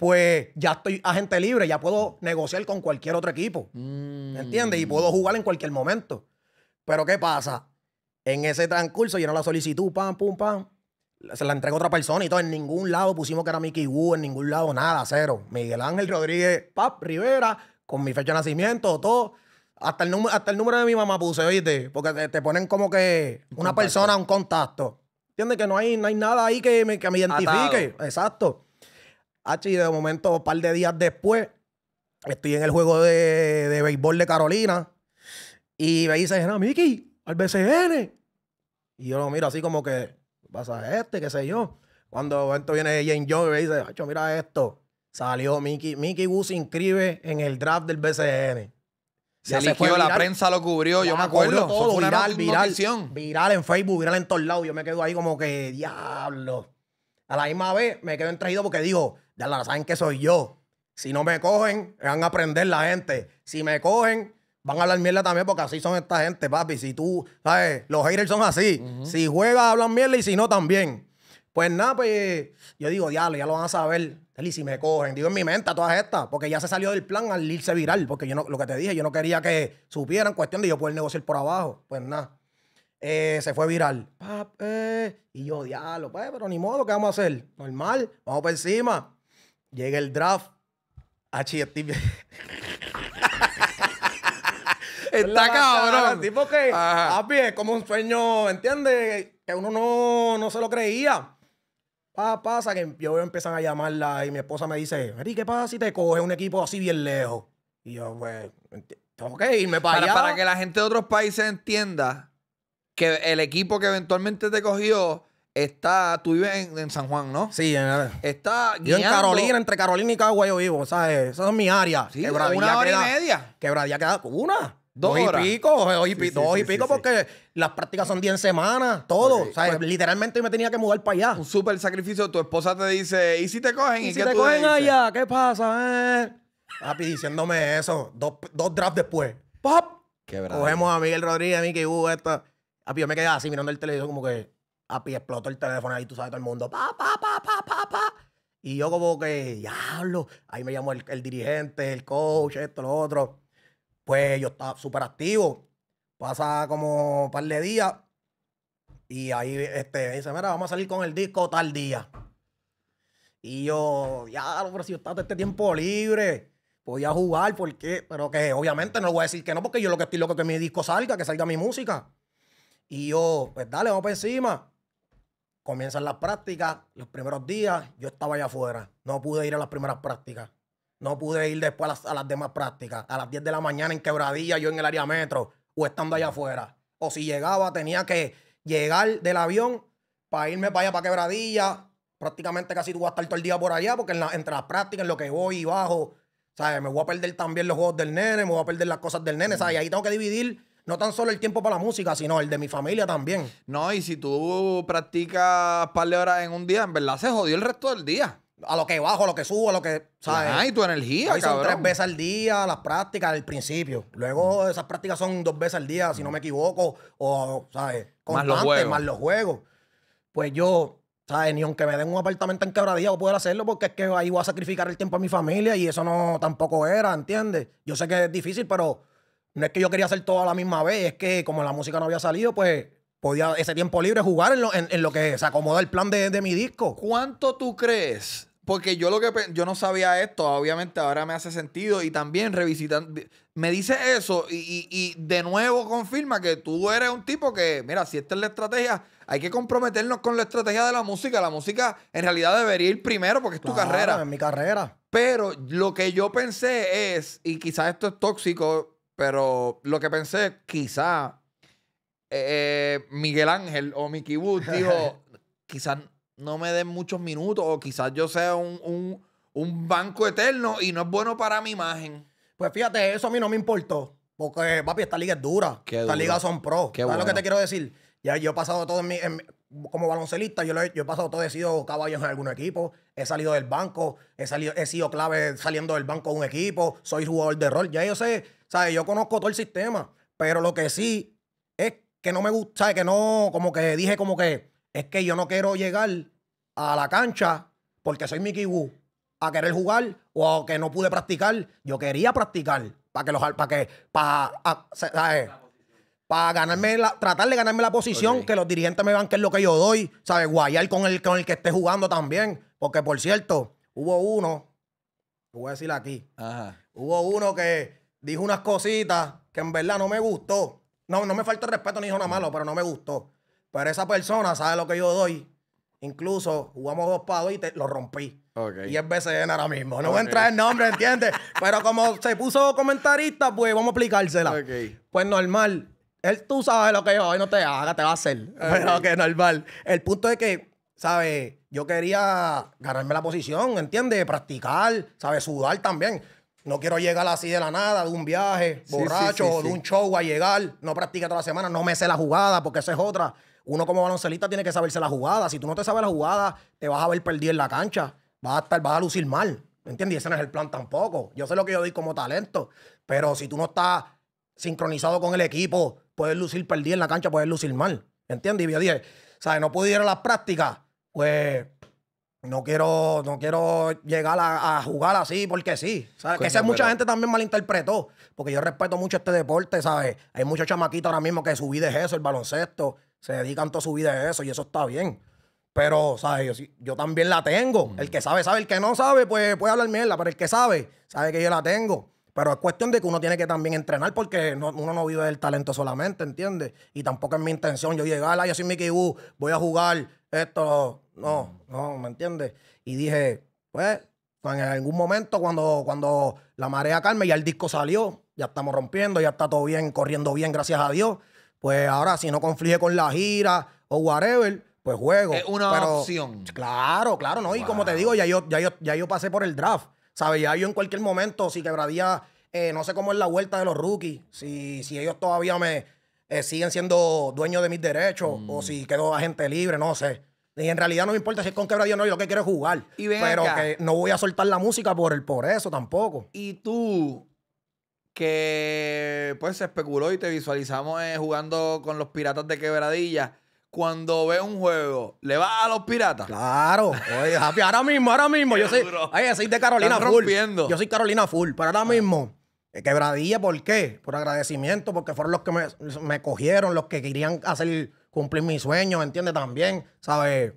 pues ya estoy agente libre, ya puedo negociar con cualquier otro equipo. ¿Me mm. ¿Entiendes? Y puedo jugar en cualquier momento. Pero ¿qué pasa? En ese transcurso no la solicitud, pam, pum, pam. Se la entrega otra persona y todo. En ningún lado pusimos que era Mickey Wu, en ningún lado nada, cero. Miguel Ángel Rodríguez, pap, Rivera, con mi fecha de nacimiento, todo. Hasta el, hasta el número de mi mamá puse, oíste. Porque te, ponen como que una persona, un contacto. ¿Entiendes? Que no hay, no hay nada ahí que me, identifique. Exacto. H, y de momento, un par de días después, estoy en el juego de, de béisbol de Carolina y me dice, no, Miki, al BCN. Y yo lo miro así como que, ¿qué pasa este? ¿Qué sé yo? Cuando esto viene Jane Jones y me dice, Hacho, mira esto. Salió Mickey. Mickey Wu se inscribe en el draft del BCN. Se, eligió, la prensa lo cubrió, yo me acuerdo. viral, viral, viral en Facebook, viral en todos lados. Yo me quedo ahí como que, diablo. A la misma vez me quedo entraído porque digo, ya la saben que soy yo. Si no me cogen, van a aprender la gente. Si me cogen, van a hablar mierda también porque así son esta gente, papi. Si tú, ¿sabes? Los haters son así. Si juega hablan mierda y si no, también. Pues nada, pues yo digo, diablo, ya lo van a saber. Y si me cogen, digo en mi mente todas estas, porque ya se salió del plan al irse viral, porque yo no, lo que te dije, yo no quería que supieran cuestión de yo poder negociar por abajo. Pues nada. Eh, se fue viral. Papi. Y yo, diablo, pues, pero ni modo, ¿qué vamos a hacer? Normal, vamos por encima. Llega el draft. Ah, Steve. Está cabrón. Tipo que, es como un sueño, ¿entiendes? Que uno no, se lo creía. Pa, pasa que yo empiezan a llamarla y mi esposa me dice, Eri, ¿qué pasa si te coges un equipo así bien lejos? Y yo, pues, tengo que irme para, para allá. Para que la gente de otros países entienda que el equipo que eventualmente te cogió está, tú vives en, San Juan, ¿no? Sí, en, está yo en Carolina, entre Carolina y Cagua yo vivo, ¿sabes? Esa es mi área. Sí, una hora y media. Quebradía queda una. Dos horas. y pico, dos y, dos y pico, porque las prácticas son diez semanas. todo. sabes. O sea, pues- literalmente yo me tenía que mudar para allá. Un súper sacrificio. Tu esposa te dice, ¿y si te cogen? ¿Y, ¿Y, si qué te cogen allá? ¿Qué pasa? eh? diciéndome eso, dos, dos drafts después. ¡Pop! Cogemos a Miguel Rodríguez, a mí que hubo esta. Api yo me quedé así mirando el televisor como que pie explotó el teléfono ahí, tú sabes, todo el mundo, pa, pa, pa, pa, pa, pa. Y yo como que, diablo, ahí me llamó el, dirigente, el coach, esto, lo otro. Pues yo estaba súper activo. Pasa como un par de días y ahí este, dice, mira, vamos a salir con el disco tal día. Y yo, diablo, pero si yo estaba todo este tiempo libre, voy a jugar, porque, pero que obviamente no voy a decir que no, porque yo lo que estoy loco es que mi disco salga, que salga mi música. Y yo, pues dale, vamos para encima comienzan las prácticas, los primeros días yo estaba allá afuera, no pude ir a las primeras prácticas, no pude ir después a las, demás prácticas, a las 10 de la mañana en quebradilla yo en el área metro o estando allá afuera, o si llegaba tenía que llegar del avión para irme para allá para quebradilla, prácticamente casi tuve a estar todo el día por allá porque entre las prácticas, en lo que voy y bajo, ¿sabes? me voy a perder también los juegos del nene, me voy a perder las cosas del nene, ¿sabes? ahí tengo que dividir no tan solo el tiempo para la música, sino el de mi familia también. No, y si tú practicas un par de horas en un día, en verdad se jodió el resto del día. A lo que bajo, a lo que subo, a lo que, ¿sabes? Ah, tu energía, son tres veces al día las prácticas al principio. Luego esas prácticas son dos veces al día, si no me equivoco, o, ¿sabes? más los juegos. Pues yo, ¿sabes? Ni aunque me den un apartamento en quebradía voy a poder hacerlo porque es que ahí voy a sacrificar el tiempo a mi familia y eso no tampoco era, ¿entiendes? Yo sé que es difícil, pero no es que yo quería hacer todo a la misma vez, es que como la música no había salido, pues podía ese tiempo libre jugar en lo, que se acomoda el plan de, mi disco. ¿Cuánto tú crees? Porque yo lo que yo no sabía esto, obviamente ahora me hace sentido y también revisitando, me dice eso y, de nuevo confirma que tú eres un tipo que, mira, si esta es la estrategia, hay que comprometernos con la estrategia de la música. La música en realidad debería ir primero porque es tu carrera. Es mi carrera. Pero lo que yo pensé es, y quizás esto es tóxico, pero lo que pensé, quizá eh, eh, Miguel Ángel o Mickey Wood dijo, quizás no me den muchos minutos o quizás yo sea un, banco eterno y no es bueno para mi imagen. Pues fíjate, eso a mí no me importó. Porque, papi, esta liga es dura. esta liga son pro. que ¿Sabes lo que te quiero decir? Ya, yo he pasado todo en como baloncelista, yo, he, yo he pasado todo, he sido caballos en algún equipo, he salido del banco, he, salido, he sido clave saliendo del banco de un equipo, soy jugador de rol, ya yo sé, ¿sabes? Yo conozco todo el sistema, pero lo que sí es que no me gusta, Que no, como que dije como que es que yo no quiero llegar a la cancha porque soy Mickey Wu a querer jugar o que no pude practicar. Yo quería practicar para que los para que para, ¿sabes? para ganarme la, tratar de ganarme la posición, que los dirigentes me van que es lo que yo doy, ¿sabes? Guayar con el, con el que esté jugando también. Porque, por cierto, hubo uno, voy a decir aquí, Ajá. hubo uno que dijo unas cositas que en verdad no me gustó. No, no me falta respeto ni dijo nada malo, pero no me gustó. Pero esa persona sabe lo que yo doy. Incluso jugamos dos pados y lo rompí. Y es BCN ahora mismo. No voy a entrar en nombre, ¿entiendes? Pero como se puso comentarista, pues vamos a explicársela. Pues normal. Él, tú sabes lo que yo hoy no te haga, te va a hacer. Ah, pero que normal. El punto es que, ¿sabes? Yo quería ganarme la posición, ¿entiendes? Practicar, ¿sabes? Sudar también. No quiero llegar así de la nada, de un viaje, borracho, o de un show a llegar. No practica toda la semana, no me sé la jugada, porque esa es otra. Uno como baloncelista tiene que saberse la jugada. Si tú no te sabes la jugada, te vas a ver perdido en la cancha. Vas a, estar, vas a lucir mal. ¿Entiendes? Ese no es el plan tampoco. Yo sé lo que yo doy como talento. Pero si tú no estás sincronizado con el equipo, poder lucir perdido en la cancha, poder lucir mal. ¿Entiendes? Y yo dije, ¿sabes? No pude ir a las prácticas, pues no quiero, no quiero llegar a, jugar así porque sí. ¿sabes? que esa mucha gente también malinterpretó, porque yo respeto mucho este deporte, ¿sabes? Hay muchos chamaquitos ahora mismo que su vida es eso, el baloncesto, se dedican toda su vida a eso y eso está bien. Pero, ¿sabes? Yo, también la tengo. El mm. que sabe, sabe. El que no sabe, pues puede hablar mierda, pero el que sabe, sabe que yo la tengo. Pero es cuestión de que uno tiene que también entrenar porque uno no vive del talento solamente, ¿entiendes? Y tampoco es mi intención yo llegar, la yo soy Mickey Wu, voy a jugar esto. No, no, ¿me entiendes? Y dije, pues, en algún momento cuando, cuando la marea calme ya el disco salió, ya estamos rompiendo, ya está todo bien, corriendo bien, gracias a Dios. Pues ahora, si no conflige con la gira o whatever, pues juego. Es una opción. Claro, claro, ¿no? Y como te digo, ya yo, ya yo, ya yo pasé por el draft. Sabía yo en cualquier momento, si Quebradilla, eh, no sé cómo es la vuelta de los rookies, si, si ellos todavía me eh, siguen siendo dueños de mis derechos o mm. si quedo agente libre, no sé. Y en realidad no me importa si es con Quebradilla o no, yo lo que quiero jugar. pero que no voy a soltar la música por, el, por eso tampoco. Y tú, que pues se especuló y te visualizamos eh, jugando con los piratas de quebradilla cuando ve un juego, ¿le va a los piratas? Claro. Oye, ahora mismo, ahora mismo. Yo soy, soy de Carolina Full. Yo soy Carolina Full, pero ahora ah. mismo. Eh, quebradilla, ¿por qué? Por agradecimiento, porque fueron los que me, cogieron, los que querían hacer cumplir mis sueños, ¿entiendes? También, ¿sabes?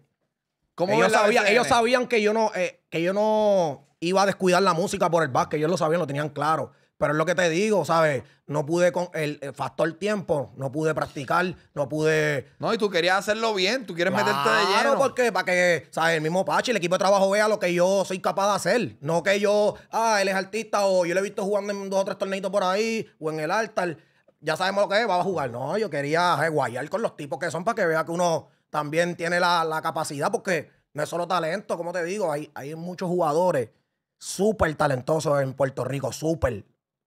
Ellos, ellos sabían que yo no, eh, que yo no iba a descuidar la música por el básquet, ellos lo sabían, lo tenían claro. Pero es lo que te digo, ¿sabes? No pude con el, factor tiempo, no pude practicar, no pude. No, y tú querías hacerlo bien, tú quieres meterte de lleno. porque para que, ¿sabes? El mismo Pachi, el equipo de trabajo vea lo que yo soy capaz de hacer. No que yo, ah, él es artista o yo lo he visto jugando en dos o tres torneitos por ahí o en el altar. Ya sabemos lo que es, va a jugar. No, yo quería eh, con los tipos que son para que vea que uno también tiene la, capacidad, porque no es solo talento, como te digo, hay, hay muchos jugadores súper talentosos en Puerto Rico, súper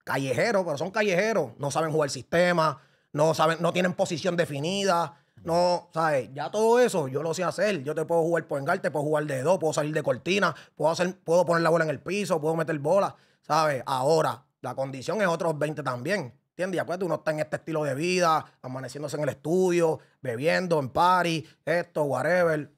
callejeros, pero son callejeros. No saben jugar sistema, no, saben, no tienen posición definida. No, ¿sabes? Ya todo eso yo lo sé hacer. Yo te puedo jugar por te puedo jugar de dos, puedo salir de cortina, puedo, hacer, puedo poner la bola en el piso, puedo meter bola, ¿sabes? Ahora, la condición es otros 20 también. ¿Entiendes? uno está en este estilo de vida, amaneciéndose en el estudio, bebiendo, en party, esto, whatever.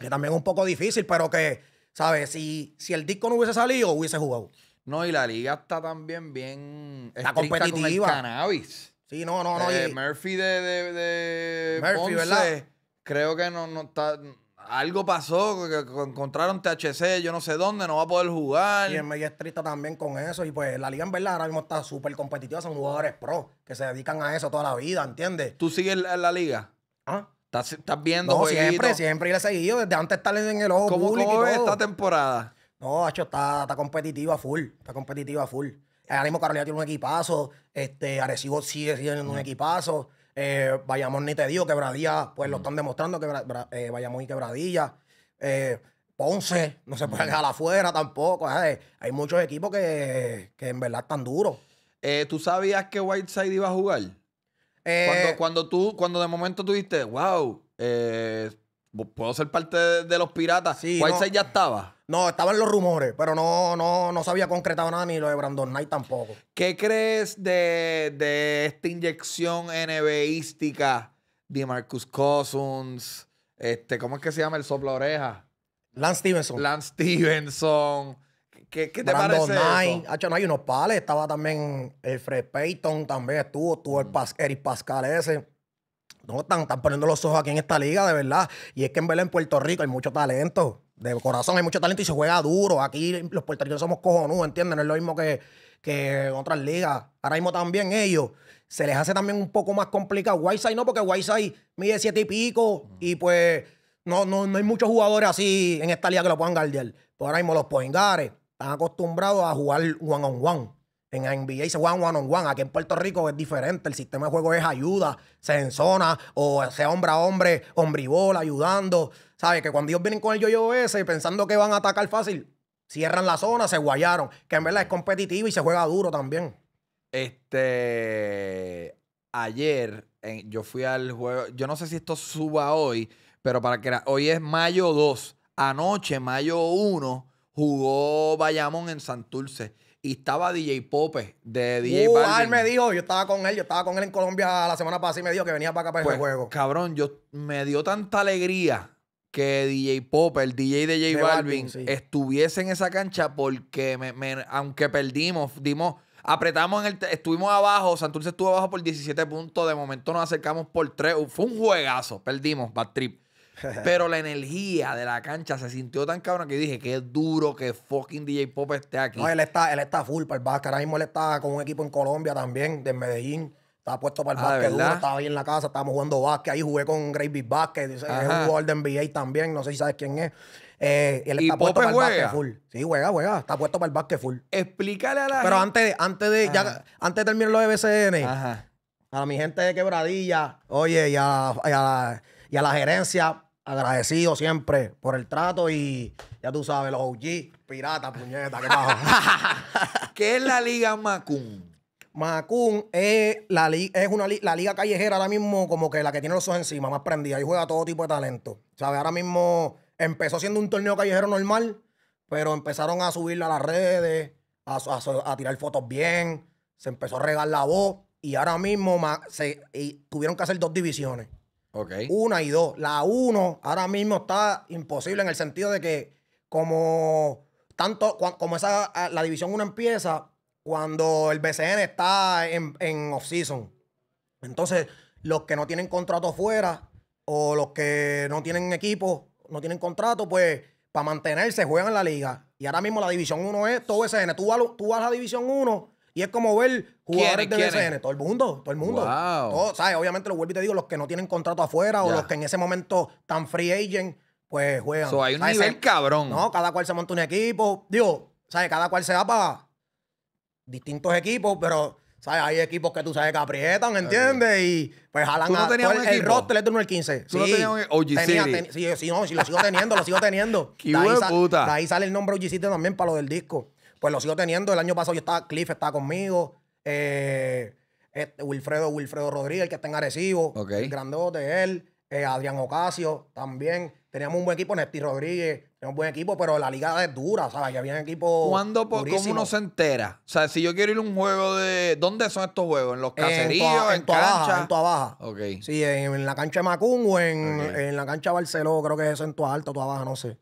Que también es un poco difícil, pero que, ¿sabes? Si, si el disco no hubiese salido, hubiese jugado. No, y la liga está también bien. Está competitiva. Con cannabis. Sí, no, no, no. Eh, Murphy de. Murphy, ¿verdad? Creo que no, no está. Algo pasó, que encontraron THC, yo no sé dónde, no va a poder jugar. Y es medio estricta también con eso. Y pues la liga en verdad ahora mismo está súper competitiva. Son jugadores pro que se dedican a eso toda la vida, ¿entiendes? ¿Tú sigues la, la liga? ¿Ah? ¿Estás, estás viendo? No, siempre, siempre le he seguido. Desde antes de en el ojo. ¿Cómo, público cómo y esta temporada? No, Hacho está, está competitiva full. Está competitiva full. Ahora mismo Carolina tiene un equipazo. Este, Arecibo sigue siendo un equipazo. Eh, ni te digo, Quebradilla, pues lo mm. están demostrando, que eh, y Quebradilla. Eh, Ponce, no se puede mm. dejar afuera tampoco. hay muchos equipos que, en verdad están duros. Eh, ¿Tú sabías que Whiteside iba a jugar? Cuando, eh, tú, cuando de momento tuviste, wow, puedo ser parte de, los piratas, sí, Whiteside ya estaba. No, estaban los rumores, pero no, no, no se había concretado nada ni lo de Brandon Knight tampoco. ¿Qué crees de, esta inyección NBística de Marcus Cousins? Este, ¿Cómo es que se llama el sopla oreja? Lance Stevenson. Lance Stevenson. ¿Qué, te parece no hay unos pales. Estaba también el eh, Fred Payton, también estuvo, estuvo el mm. Eric Pascal ese. No, están, poniendo los ojos aquí en esta liga, de verdad. Y es que en Belén, en Puerto Rico hay mucho talento de corazón, hay mucho talento y se juega duro. Aquí los puertorriqueños somos cojonudos, ¿entiendes? No es lo mismo que, que otras ligas. Ahora mismo también ellos se les hace también un poco más complicado. Whiteside no, porque Whiteside mide siete y pico y pues no, no, hay muchos jugadores así en esta liga que lo puedan guardiar. Pero pues ahora mismo los poingares están acostumbrados a jugar one on one. En NBA se juegan one on one. Aquí en Puerto Rico es diferente. El sistema de juego es ayuda, se enzona, o sea hombre a hombre, hombre y bola, ayudando. ¿Sabes? Que cuando ellos vienen con el yoyo -yo ese pensando que van a atacar fácil, cierran la zona, se guayaron. Que en verdad es competitivo y se juega duro también. Este. Ayer yo fui al juego. Yo no sé si esto suba hoy, pero para que. Hoy es mayo 2. Anoche, mayo 1, jugó Bayamón en Santurce. Y estaba DJ Pope de DJ uh, ah, Balvin. me dijo, yo estaba con él, yo estaba con él en Colombia la semana pasada y me dijo que venía para acá para el pues, juego. Cabrón, yo me dio tanta alegría que DJ el DJ de J Balvin, estuviese en esa cancha porque me, aunque perdimos, dimos, apretamos en el, estuvimos abajo, Santurce estuvo abajo por 17 puntos, de momento nos acercamos por 3, uh, fue un juegazo, perdimos, bad trip. Pero la energía de la cancha se sintió tan cabrón que dije, que es duro que fucking DJ Popper esté aquí. No, él está, él está full para el básquet. Ahora mismo él está con un equipo en Colombia también, de Medellín estaba puesto para el basquet ah, básquet duro, estaba ahí en la casa, estábamos jugando básquet, ahí jugué con Gravy Basket, es un jugador de NBA también, no sé si sabes quién es. Eh, está puesto para el básquet full. Sí, juega, juega, está puesto para el básquet full. Explícale a la Pero gente. antes, antes de, ya, antes de terminar los de BCN, a mi gente de Quebradilla, oye, y a, la, gerencia, agradecido siempre por el trato y ya tú sabes, los OG, piratas, puñetas, ¿qué pasa? ¿Qué es la Liga Macum? Macún es, la, es una, la liga callejera ahora mismo como que la que tiene los ojos encima, más prendida. y juega todo tipo de talento. ¿Sabes? Ahora mismo empezó siendo un torneo callejero normal, pero empezaron a subirlo a las redes, a, tirar fotos bien, se empezó a regar la voz y ahora mismo se, tuvieron que hacer dos divisiones. Una y dos. La uno ahora mismo está imposible en el sentido de que como tanto como esa ah, la división uno empieza, cuando el BCN está en, en off-season. Entonces, los que no tienen contrato afuera o los que no tienen equipo, no tienen contrato, pues para mantenerse juegan en la liga. Y ahora mismo la División 1 es todo BCN. Tú vas, tú vas a la División 1 y es como ver jugadores de BCN. Todo el mundo, todo el mundo. Wow. ¿sabes? Obviamente, lo vuelvo y te digo, los que no tienen contrato afuera o los que en ese momento están free agent, pues juegan. So, hay un cabrón. No, cada cual se monta un equipo. Digo, ¿sabes? Cada cual se va para distintos equipos, pero hay equipos que tú sabes que aprietan, ¿entiendes? Y pues jalan no a pues, el, el roster el de 15. ¿Tú no tenías e- OG tenía, sí, sí, no, sí, lo sigo teniendo, lo sigo teniendo. ¡Qué ahí, puta! De ahí sale el nombre OG también para lo del disco. Pues lo sigo teniendo. El año pasado yo estaba, Cliff estaba conmigo. Eh, este, Wilfredo, Wilfredo Rodríguez, que está en Arecibo. El grandote, él. Eh, Adrián Ocasio también teníamos un buen equipo, Nesti Rodríguez, teníamos un buen equipo, pero la liga es dura, ¿sabes? Que había equipo. ¿Cuándo, cómo uno se entera? O sea, si yo quiero ir a un juego de. ¿Dónde son estos juegos? ¿En los caseríos? En, Tuabaja. en Ok. Sí, en, la cancha de Macún o en, la cancha de Barceló, creo que es en Tuabaja, alto o toda baja, no sé.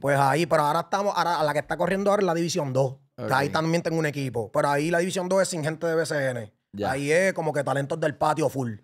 Pues ahí, pero ahora estamos, ahora la que está corriendo ahora es la División 2. ahí también tengo un equipo. Pero ahí la División 2 es sin gente de BCN. Ahí es como que talentos del patio full.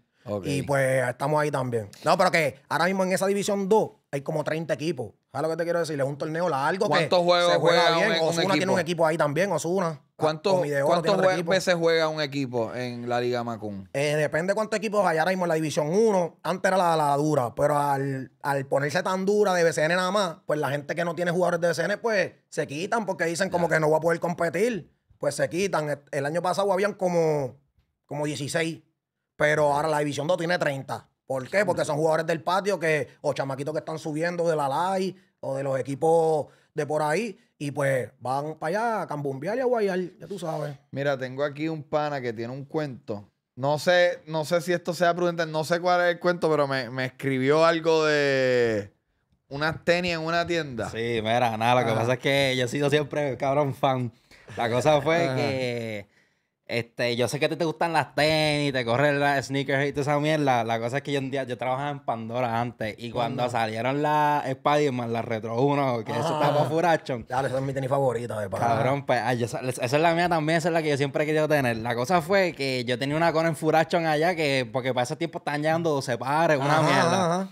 Y pues estamos ahí también. No, pero que ahora mismo en esa división 2 hay como 30 equipos. ¿Sabes lo que te quiero decir? Es un torneo largo ¿Cuántos juegos se juega, bien. o Osuna tiene un equipo ahí también, Osuna. ¿Cuántos, ¿cuántos veces juega un equipo en la Liga Macum eh, depende cuántos equipos hay. Ahora mismo en la División 1, antes era la, dura, pero al, ponerse tan dura de BCN nada más, pues la gente que no tiene jugadores de BCN, pues se quitan porque dicen como que no va a poder competir. Pues se quitan. El, año pasado habían como, como 16 pero ahora la División 2 tiene 30. ¿Por qué? Porque son jugadores del patio que, o chamaquitos que están subiendo de la LAI o de los equipos de por ahí. Y pues van para allá a cambumbear y a guayar, ya tú sabes. Mira, tengo aquí un pana que tiene un cuento. No sé, no sé si esto sea prudente, no sé cuál es el cuento, pero me, escribió algo de unas tenis en una tienda. Sí, mira, nada, lo que pasa es que yo he sido siempre cabrón fan. La cosa fue que este, yo sé que a ti te gustan las tenis, te corren las sneakers y toda esa mierda. La cosa es que yo un día yo trabajaba en Pandora antes y cuando salieron las Spider-Man, las Retro 1, que eso ah. estaba furachón. Dale, esa es mi tenis favorita de Cabrón, pues esa es la mía también, esa es la que yo siempre he querido tener. La cosa fue que yo tenía una con en furachón allá que, porque para ese tiempo están llegando 12 pares, una mierda.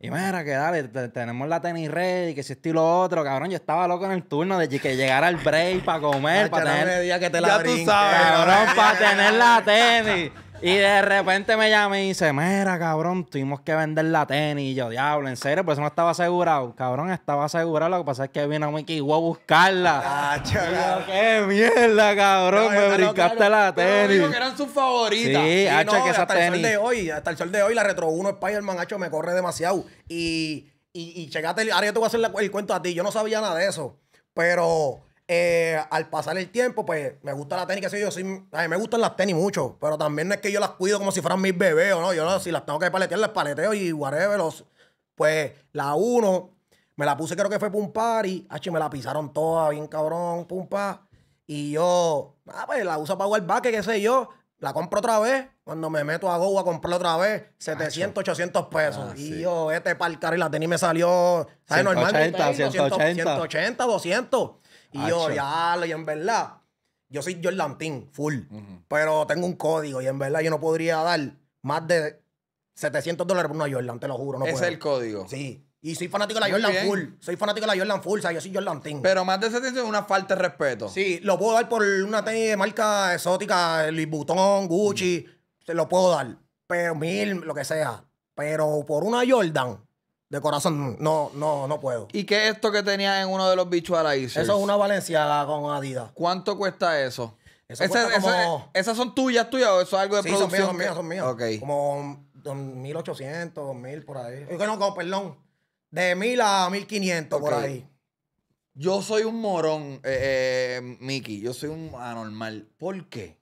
Y mira, que dale, tenemos la tenis red y que si estilo otro, cabrón. Yo estaba loco en el turno de que llegara el break para comer, para tener. que te la ya tú sabes, cabrón para tener la tenis. Y de repente me llama y dice, mira, cabrón, tuvimos que vender la tenis. Y yo, diablo, en serio, por pues eso no estaba asegurado. Cabrón, estaba asegurado. Lo que pasa es que vino Mickey y a buscarla. Ah, qué mierda, cabrón. me brincaste la tenis. Digo que eran sus favoritas. Sí, que esa hasta tenis. El sol de hoy, hasta el sol de hoy, la Retro 1 Spider-Man, hecho me corre demasiado. Y, y, y checate, ahora yo te voy a hacer el cuento a ti. Yo no sabía nada de eso. Pero eh, al pasar el tiempo, pues me gusta la tenis que sé yo sí, me gustan las tenis mucho, pero también no es que yo las cuido como si fueran mis bebés, o ¿no? Yo no, si las tengo que paletear, las paleteo y whatever. pues la uno, me la puse, creo que fue pumpar, y ah, me la pisaron toda, bien cabrón, pumpa. Y yo, ah, pues la uso para jugar baque, qué sé yo. La compro otra vez. Cuando me meto a Go a comprar otra vez, 700, ah, 800 pesos. Ah, y yo, este para y la tenis me salió, ¿sabes? 180, 200. Y yo, ya, y en verdad, yo soy Jordan Team, full. Pero tengo un código y en verdad yo no podría dar más de 700 dólares por una Jordan, te lo juro. No es el código. Sí. Y soy fanático de la Jordan Full. Soy fanático de la Jordan Full, o sea, yo soy Jordan Team. Pero más de 700 es una falta de respeto. Sí, lo puedo dar por una tenis de marca exótica, Louis Vuitton, Gucci, se lo puedo dar. Pero mil, lo que sea. Pero por una Jordan, de corazón, no, no, no puedo. ¿Y qué es esto que tenías en uno de los bichos la Eso es una Valenciaga con Adidas. ¿Cuánto cuesta eso? ¿Esas son tuyas, tuyas o eso es algo de Sí, son mías, son mías, son Como 2.800, 2.000 por ahí. Yo que no, como, perdón. De 1.000 a 1.500 por ahí. Yo soy un morón, eh, eh, Mickey. Yo soy un anormal. ¿Por qué?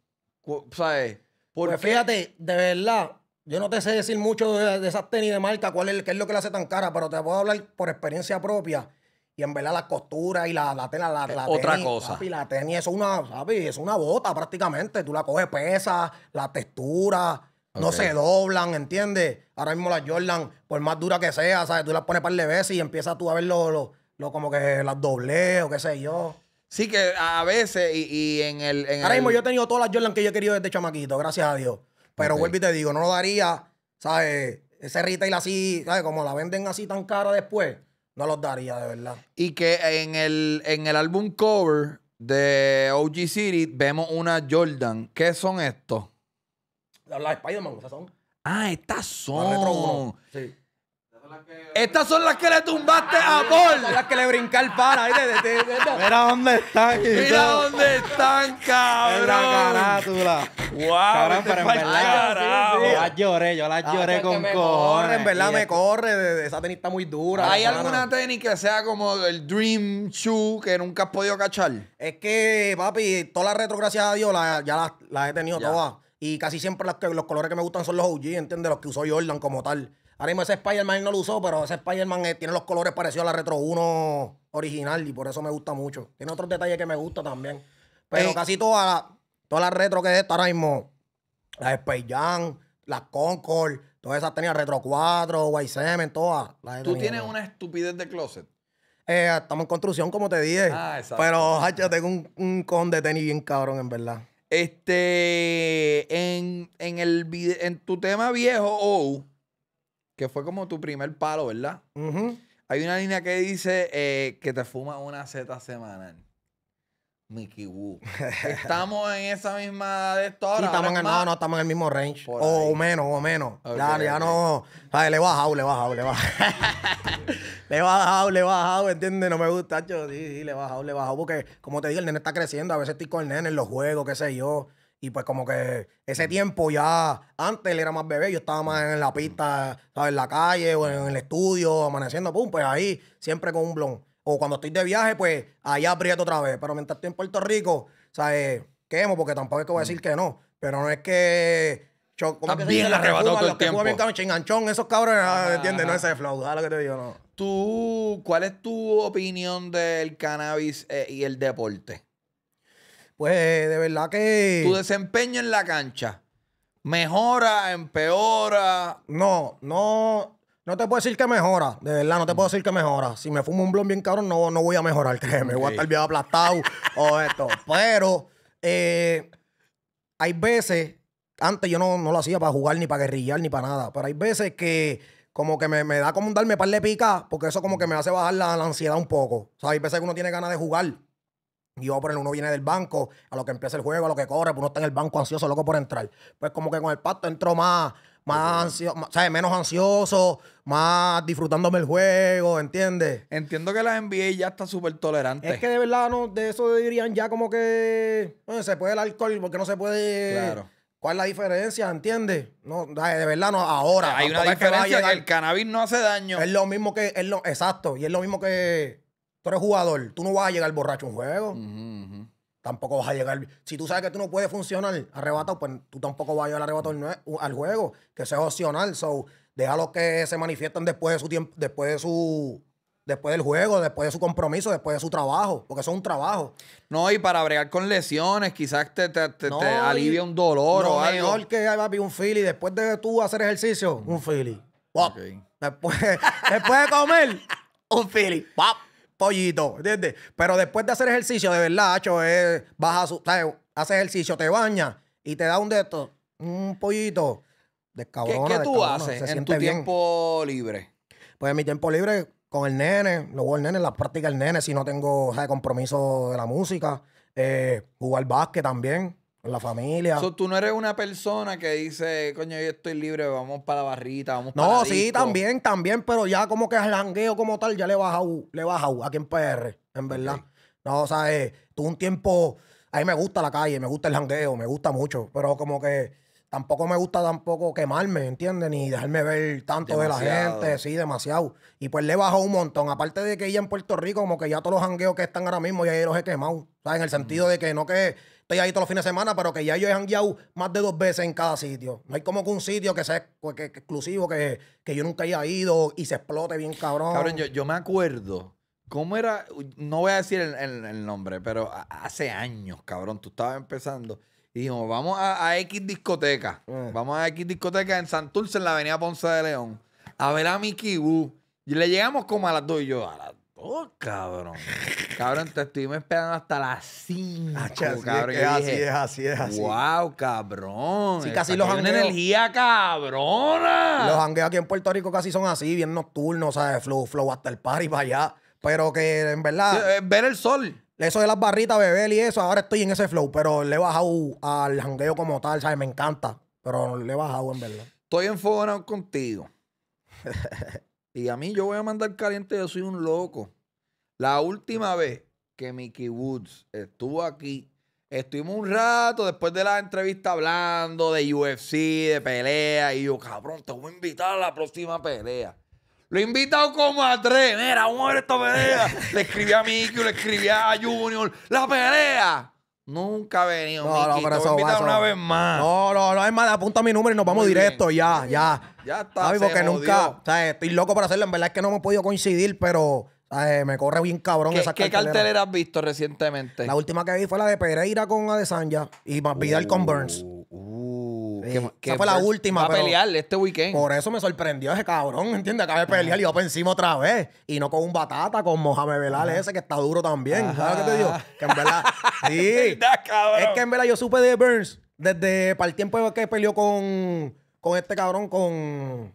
¿Sabes? Porque pues fíjate, de verdad, yo no te sé decir mucho de, esas tenis de marca, cuál es, qué es lo que le hace tan cara, pero te puedo hablar por experiencia propia. Y en verdad las costuras y la, la tela, la, la Otra cosa. Y la tenis es una, Es una bota prácticamente. Tú la coges pesa, la textura, no se doblan, ¿entiendes? Ahora mismo las Jordan, por más dura que sea, ¿sabes? Tú las pones par de veces y empiezas tú a ver lo, como que las o qué sé yo. Sí, que a veces, y, y en el. Ahora mismo yo he tenido todas las Jordan que yo he querido desde chamaquito, gracias a Dios. Pero vuelvo y te digo, no lo daría, ¿sabes? Ese la así, ¿sabes? Como la venden así tan cara después, no los daría, de verdad. Y que en el, en el álbum cover de OG City vemos una Jordan. ¿Qué son estos? Las la Spider-Man, esas son. Ah, estas son. Las retro Sí. Estas son las que le tumbaste ah, a Paul. Son las que le brinca el pana. Mira dónde están. Mira dónde están, cabrón. La carátula. Wow, cabrón, este pero Yo las lloré, yo las lloré ah, con correr, corre, en verdad me corre. esa tenis está muy dura. ¿Hay alguna tenis que sea como el Dream Shoe que nunca has podido cachar? Es que, papi, todas las retro, gracias a Dios, ya las, he tenido todas. Y casi siempre los colores que me gustan son los OG, ¿entiendes? Los que usó Jordan como tal. Ahora mismo ese Spider-Man no lo usó, pero ese Spider-Man eh, tiene los colores parecidos a la Retro 1 original y por eso me gusta mucho. Tiene otros detalles que me gusta también. Pero eh. casi todas toda las retro que es esta ahora mismo, las Space Jam, las Concord, todas esas tenían Retro 4, White Semen, todas. Tú tienes una estupidez de closet. Eh, estamos en construcción, como te dije. Ah, exacto. Pero, hacha, tengo un, con de tenis bien cabrón, en verdad. Este, en, en, el, en tu tema viejo, o que fue como tu primer palo, ¿verdad? Hay una línea que dice eh, que te fuma una Z semanal. Mickey Woo. Estamos en esa misma de no, no, estamos en el mismo range. O, menos, o menos. ya, no. le he le he le he le he bajado, le he bajado, ¿entiendes? No me gusta, yo. Sí, sí, le he bajado, le he bajado. Porque, como te digo, el nene está creciendo. A veces estoy con el nene en los juegos, qué sé yo. Y pues como que ese mm. tiempo ya, antes él era más bebé, yo estaba más en la pista, ¿sabes? en la calle o en el estudio, amaneciendo, pum, pues ahí, siempre con un blon. O cuando estoy de viaje, pues allá aprieto otra vez. Pero mientras estoy en Puerto Rico, ¿sabes? Quemo, porque tampoco es que voy a mm. decir que no. Pero no es que... Yo, bien todo el tiempo. bien chinganchón, esos cabrones, ah, ah, ¿entiendes? No ese flow, lo que te digo? No. ¿Tú, ¿Cuál es tu opinión del cannabis eh, y el deporte? Pues de verdad que. Tu desempeño en la cancha. ¿Mejora? ¿Empeora? No, no. No te puedo decir que mejora, de verdad, no te puedo decir que mejora. Si me fumo un blon bien caro, no, no voy a mejorar, créeme. me Voy a estar bien aplastado o esto. Pero eh, hay veces, antes yo no, lo hacía para jugar, ni para guerrillar, ni para nada. Pero hay veces que como que me, da como un darme par de picas porque eso como que me hace bajar la, la ansiedad un poco. O sea, hay veces que uno tiene ganas de jugar y yo, por uno viene del banco, a lo que empieza el juego, a lo que corre, pues uno está en el banco ansioso, loco por entrar. Pues como que con el pacto entró más, más ansioso, ¿sabes? Menos ansioso, más disfrutándome el juego, ¿entiendes? Entiendo que la NBA ya está súper tolerante. Es que de verdad, no, de eso dirían ya como que se puede el alcohol, porque no se puede. Claro. ¿Cuál es la diferencia? ¿Entiendes? No, de verdad no, ahora. Hay una diferencia el cannabis no hace daño. Es lo mismo que, es lo, exacto, y es lo mismo que tú eres jugador, tú no vas a llegar borracho a un juego. Tampoco vas a llegar. Si tú sabes que tú no puedes funcionar arrebatado, pues tú tampoco vas a llegar arrebatado al juego, que sea es opcional. So, los que se manifiestan después de su tiempo, después de su. Después del juego, después de su compromiso, después de su trabajo, porque eso es un trabajo. No, y para bregar con lesiones, quizás te, alivia un dolor o algo. Mejor que papi, un fili. Después de tú hacer ejercicio, un fili. Después, después de comer, un fili pollito, ¿entiendes? Pero después de hacer ejercicio, de verdad, es, vas hace ejercicio, te baña y te da un de estos, un pollito. de ¿Qué, ¿Qué, tú haces en tu tiempo libre? Pues en mi tiempo libre con el nene, luego el nene, la práctica del nene, si no tengo compromiso de la música, eh, jugar básquet también la familia. tú no eres una persona que dice, coño, yo estoy libre, vamos para la barrita, vamos no, para No, sí, también, también, pero ya como que el jangueo como tal, ya le baja le baja a aquí en PR, en verdad. No, o sea, eh, tú un tiempo, a mí me gusta la calle, me gusta el jangueo, me gusta mucho, pero como que tampoco me gusta tampoco quemarme, ¿entiendes? Ni dejarme ver tanto de la gente, sí, demasiado. Y pues le bajado un montón. Aparte de que ya en Puerto Rico, como que ya todos los hangueos que están ahora mismo, ya los he quemado. O en el sentido de que no que estoy ahí todos los fines de semana, pero que ya yo he hangueado más de dos veces en cada sitio. No hay como que un sitio que sea pues, exclusivo, que, yo nunca haya ido y se explote bien cabrón. Cabrón, yo, me acuerdo. ¿Cómo era? No voy a decir el nombre, pero hace años, cabrón, tú estabas empezando Hijo, vamos a, X discoteca. Eh. Vamos a X discoteca en Santurce, en la avenida Ponce de León. A ver a Mickey Wu. Y le llegamos como a las dos y yo, a las dos, cabrón. cabrón, te estuvimos esperando hasta las cinco ah, Así cabrón. Es, así es, así es, así Wow, cabrón. Sí, casi los hangueos. energía cabrona. Los hangueos aquí en Puerto Rico casi son así, bien nocturnos, de Flow, flow hasta el party para allá. Pero que en verdad. Eh, ver el sol. Eso de las barritas, bebé y eso, ahora estoy en ese flow, pero le he bajado al jangueo como tal, ¿sabes? Me encanta, pero le he bajado en verdad. Estoy enfocado contigo. y a mí yo voy a mandar caliente, yo soy un loco. La última vez que Mickey Woods estuvo aquí, estuvimos un rato después de la entrevista hablando de UFC, de pelea, y yo, cabrón, te voy a invitar a la próxima pelea. Lo he invitado como a tres. Mira, vamos esta pelea. Le escribí a Mickey, le escribí a Junior. ¡La pelea! Nunca ha venido, No, no, una vez más. No, no, no es más, apunta mi número y nos vamos directo, ya, ya. Ya está, Sabes porque nunca, estoy loco para hacerlo, en verdad es que no me he podido coincidir, pero eh, me corre bien cabrón esa cartelera. qué cartelera has visto recientemente? La última que vi fue la de Pereira con Adesanya y Vidal con Burns. Que, fue la última. Va a pelear este weekend. Por eso me sorprendió ese cabrón, ¿entiendes? Acaba de pelear y va para encima otra vez. Y no con un batata, con Mohamed Belal ese que está duro también. te digo? Que en verdad. sí. es que en verdad yo supe de Burns desde para el tiempo que peleó con, con este cabrón, con.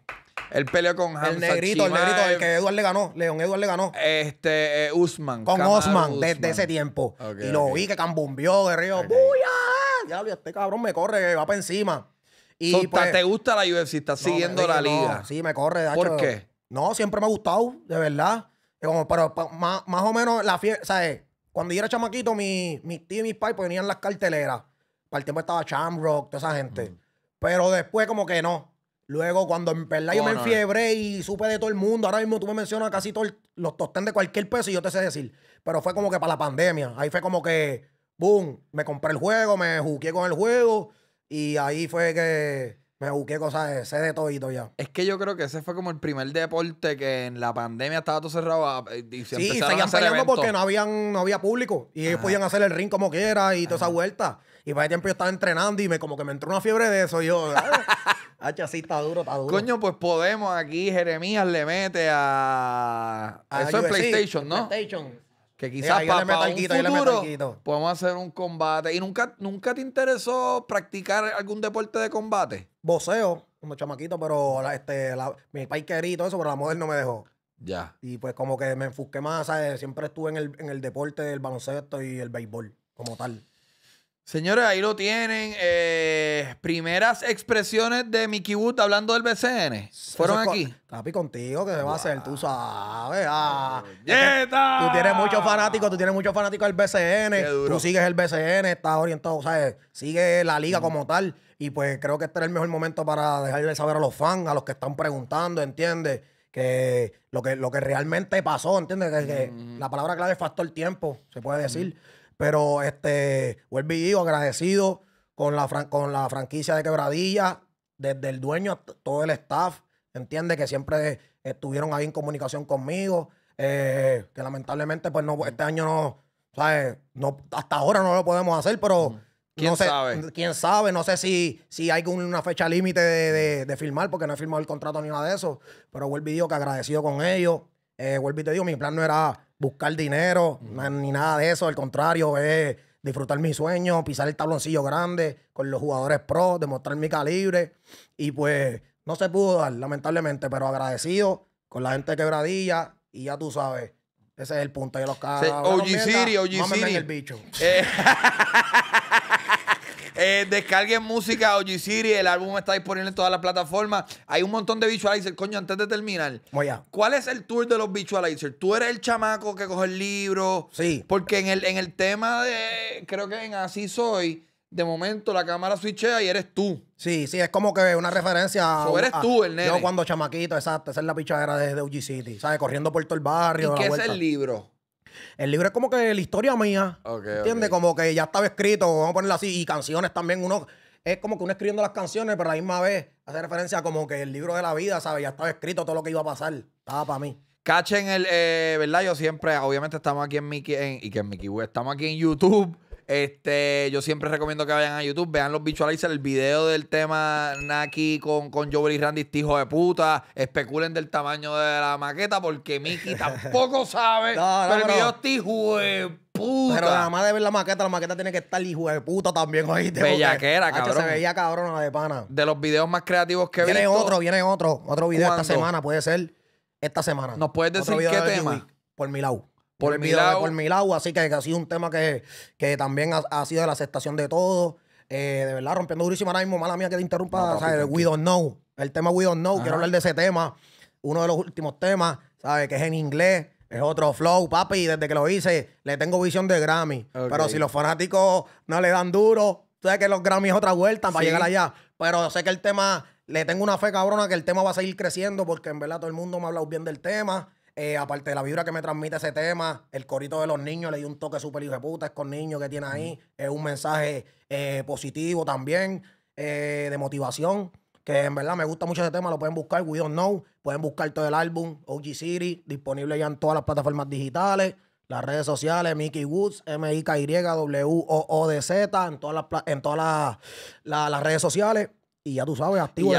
El peleó con Hamza El negrito, el negrito, el que Eduard le ganó. León Eduard le ganó. Este, eh, Usman. Con Usman. desde ese tiempo. y lo vi que cambumbió, De río. ¡Buya! Ya, este cabrón me corre, va para encima. Y pues, ¿Te gusta la UFC? ¿Estás siguiendo la liga? sí, me corre. porque ¿Por qué? No, siempre me ha gustado, de verdad. Eh, como, pero más, o menos la fiesta, ¿sabes? Cuando yo era chamaquito, mi, mis tíos y mis pais ponían las carteleras. Para el tiempo estaba Chamrock, toda esa gente. Pero después como que no. Luego cuando en verdad yo me enfiebré y supe de todo el mundo. Ahora mismo tú me mencionas casi todos los tostén de cualquier peso y yo te sé decir. Pero fue como que para la pandemia. Ahí fue como que, boom, me compré el juego, me jugué con el juego y ahí fue que me busqué cosas, ese de todito ya. Es que yo creo que ese fue como el primer deporte que en la pandemia estaba todo cerrado ah, eh, y se Sí, seguían peleando porque no, habían, no había público y ellos podían hacer el ring como quiera y toda esa vuelta. Y para ese tiempo yo estaba entrenando y me como que me entró una fiebre de eso. Y yo, hacha, ah, así, ah, está duro, está duro. Coño, pues podemos aquí, Jeremías le mete a... a eso es PlayStation, ¿no? PlayStation. Que quizás para, un futuro podemos hacer un combate. ¿Y nunca, nunca te interesó practicar algún deporte de combate? Boceo, como chamaquito, pero este, mi país quería eso, pero la mujer no me dejó. Ya. Y pues como que me enfusqué más, ¿sabes? Siempre estuve en el, en el deporte del baloncesto y el béisbol, como tal. Señores, ahí lo tienen. Eh, primeras expresiones de Mickey Wood hablando del BCN. Fueron aquí. tapi contigo, que se va a hacer? Tú sabes. Ah, tú, tienes muchos fanáticos, tú tienes muchos fanáticos del BCN. Tú sigues el BCN, estás orientado, sea, Sigue la liga mm. como tal. Y pues creo que este era el mejor momento para dejarle saber a los fans, a los que están preguntando, ¿entiendes? Que lo que, lo que realmente pasó, ¿entiendes? Que, mm. la palabra clave es factor tiempo, se puede decir. Mm. Pero este, vuelvo y digo, agradecido con la, con la franquicia de Quebradilla, desde el dueño todo el staff, entiende que siempre estuvieron ahí en comunicación conmigo, eh, que lamentablemente pues no, este año no, ¿sabes? No, hasta ahora no lo podemos hacer, pero... ¿Quién sabe? ¿Quién sabe? No sé si, si hay una fecha límite de, de, firmar, porque no he firmado el contrato ni nada de eso. Pero vuelvo y digo que agradecido con ellos. Eh, vuelvo y te digo, mi plan no era buscar dinero, ni nada de eso. Al contrario, es disfrutar mi sueño, pisar el tabloncillo grande con los jugadores pro, demostrar mi calibre. Y pues no se pudo dar, lamentablemente, pero agradecido con la gente quebradilla. Y ya tú sabes, ese es el punto de los caras. OG City, el bicho. Eh. Eh, descarguen música OG City. El álbum está disponible en todas las plataformas. Hay un montón de visualizers. Coño, antes de terminar. Voy a. ¿Cuál es el tour de los visualizers? Tú eres el chamaco que coge el libro. Sí. Porque en el, en el tema de. Creo que en Así Soy. De momento la cámara switchea y eres tú. Sí, sí, es como que una referencia. O eres tú, el nene. Yo cuando chamaquito, exacto, esa es la pichadera de, de OG City, ¿sabes? Corriendo por todo el barrio. ¿Y qué es el libro? El libro es como que la historia mía. ¿Entiendes? Como que ya estaba escrito, vamos a ponerlo así. Y canciones también, uno. Es como que uno escribiendo las canciones, pero a la misma vez hace referencia como que el libro de la vida, ¿sabes? Ya estaba escrito todo lo que iba a pasar. Estaba para mí. Cachen el, eh, ¿verdad? Yo siempre, obviamente estamos aquí en Mickey, y que en Mickey estamos aquí en YouTube. Este, yo siempre recomiendo que vayan a YouTube, vean los visualizers, el video del tema Naki con, con y Randy, este hijo de puta. Especulen del tamaño de la maqueta porque Mickey tampoco sabe. pero el video hijo de puta. Pero nada de ver la maqueta, la maqueta tiene que estar hijo de puta también, oíste. Bellaquera, cabrón. Se veía cabrona de pana. De los videos más creativos que viene Viene otro, viene otro. Otro video esta semana, puede ser esta semana. ¿Nos puedes decir qué tema? por mi lado por, mi lado. Así que, ha sido un tema que, que también ha, sido de la aceptación de todos. Eh, de verdad, rompiendo durísimo ahora mismo. Mala mía que te interrumpa. ¿sabes? We Don't Know. El tema We Don't Know. Quiero hablar de ese tema. Uno de los últimos temas, ¿sabes? Que es en inglés. Es otro flow, papi. Desde que lo hice, le tengo visión de Grammy. Pero si los fanáticos no le dan duro, tú sabes que los Grammy es otra vuelta para llegar allá. Pero sé que el tema, le tengo una fe cabrona que el tema va a seguir creciendo porque en verdad todo el mundo me ha hablado bien del tema. Eh, aparte de la vibra que me transmite ese tema, el corito de los niños le di un toque súper hijo de puta, es con niños que tiene ahí. Es un mensaje eh, positivo también, eh, de motivación. Que en verdad me gusta mucho ese tema, lo pueden buscar, We Don't Know. Pueden buscar todo el álbum, OG City, disponible ya en todas las plataformas digitales, las redes sociales, Mickey Woods, M-I-K-Y-W-O-O-D-Z, en todas las, en todas las redes sociales. Y ya tú sabes, activo y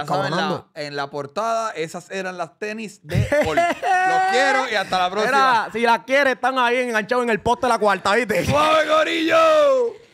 en la portada, esas eran las tenis de Los quiero y hasta la próxima. si las quieres, están ahí enganchados en el poste de la cuarta, ¿viste? ¡Suave, gorillo!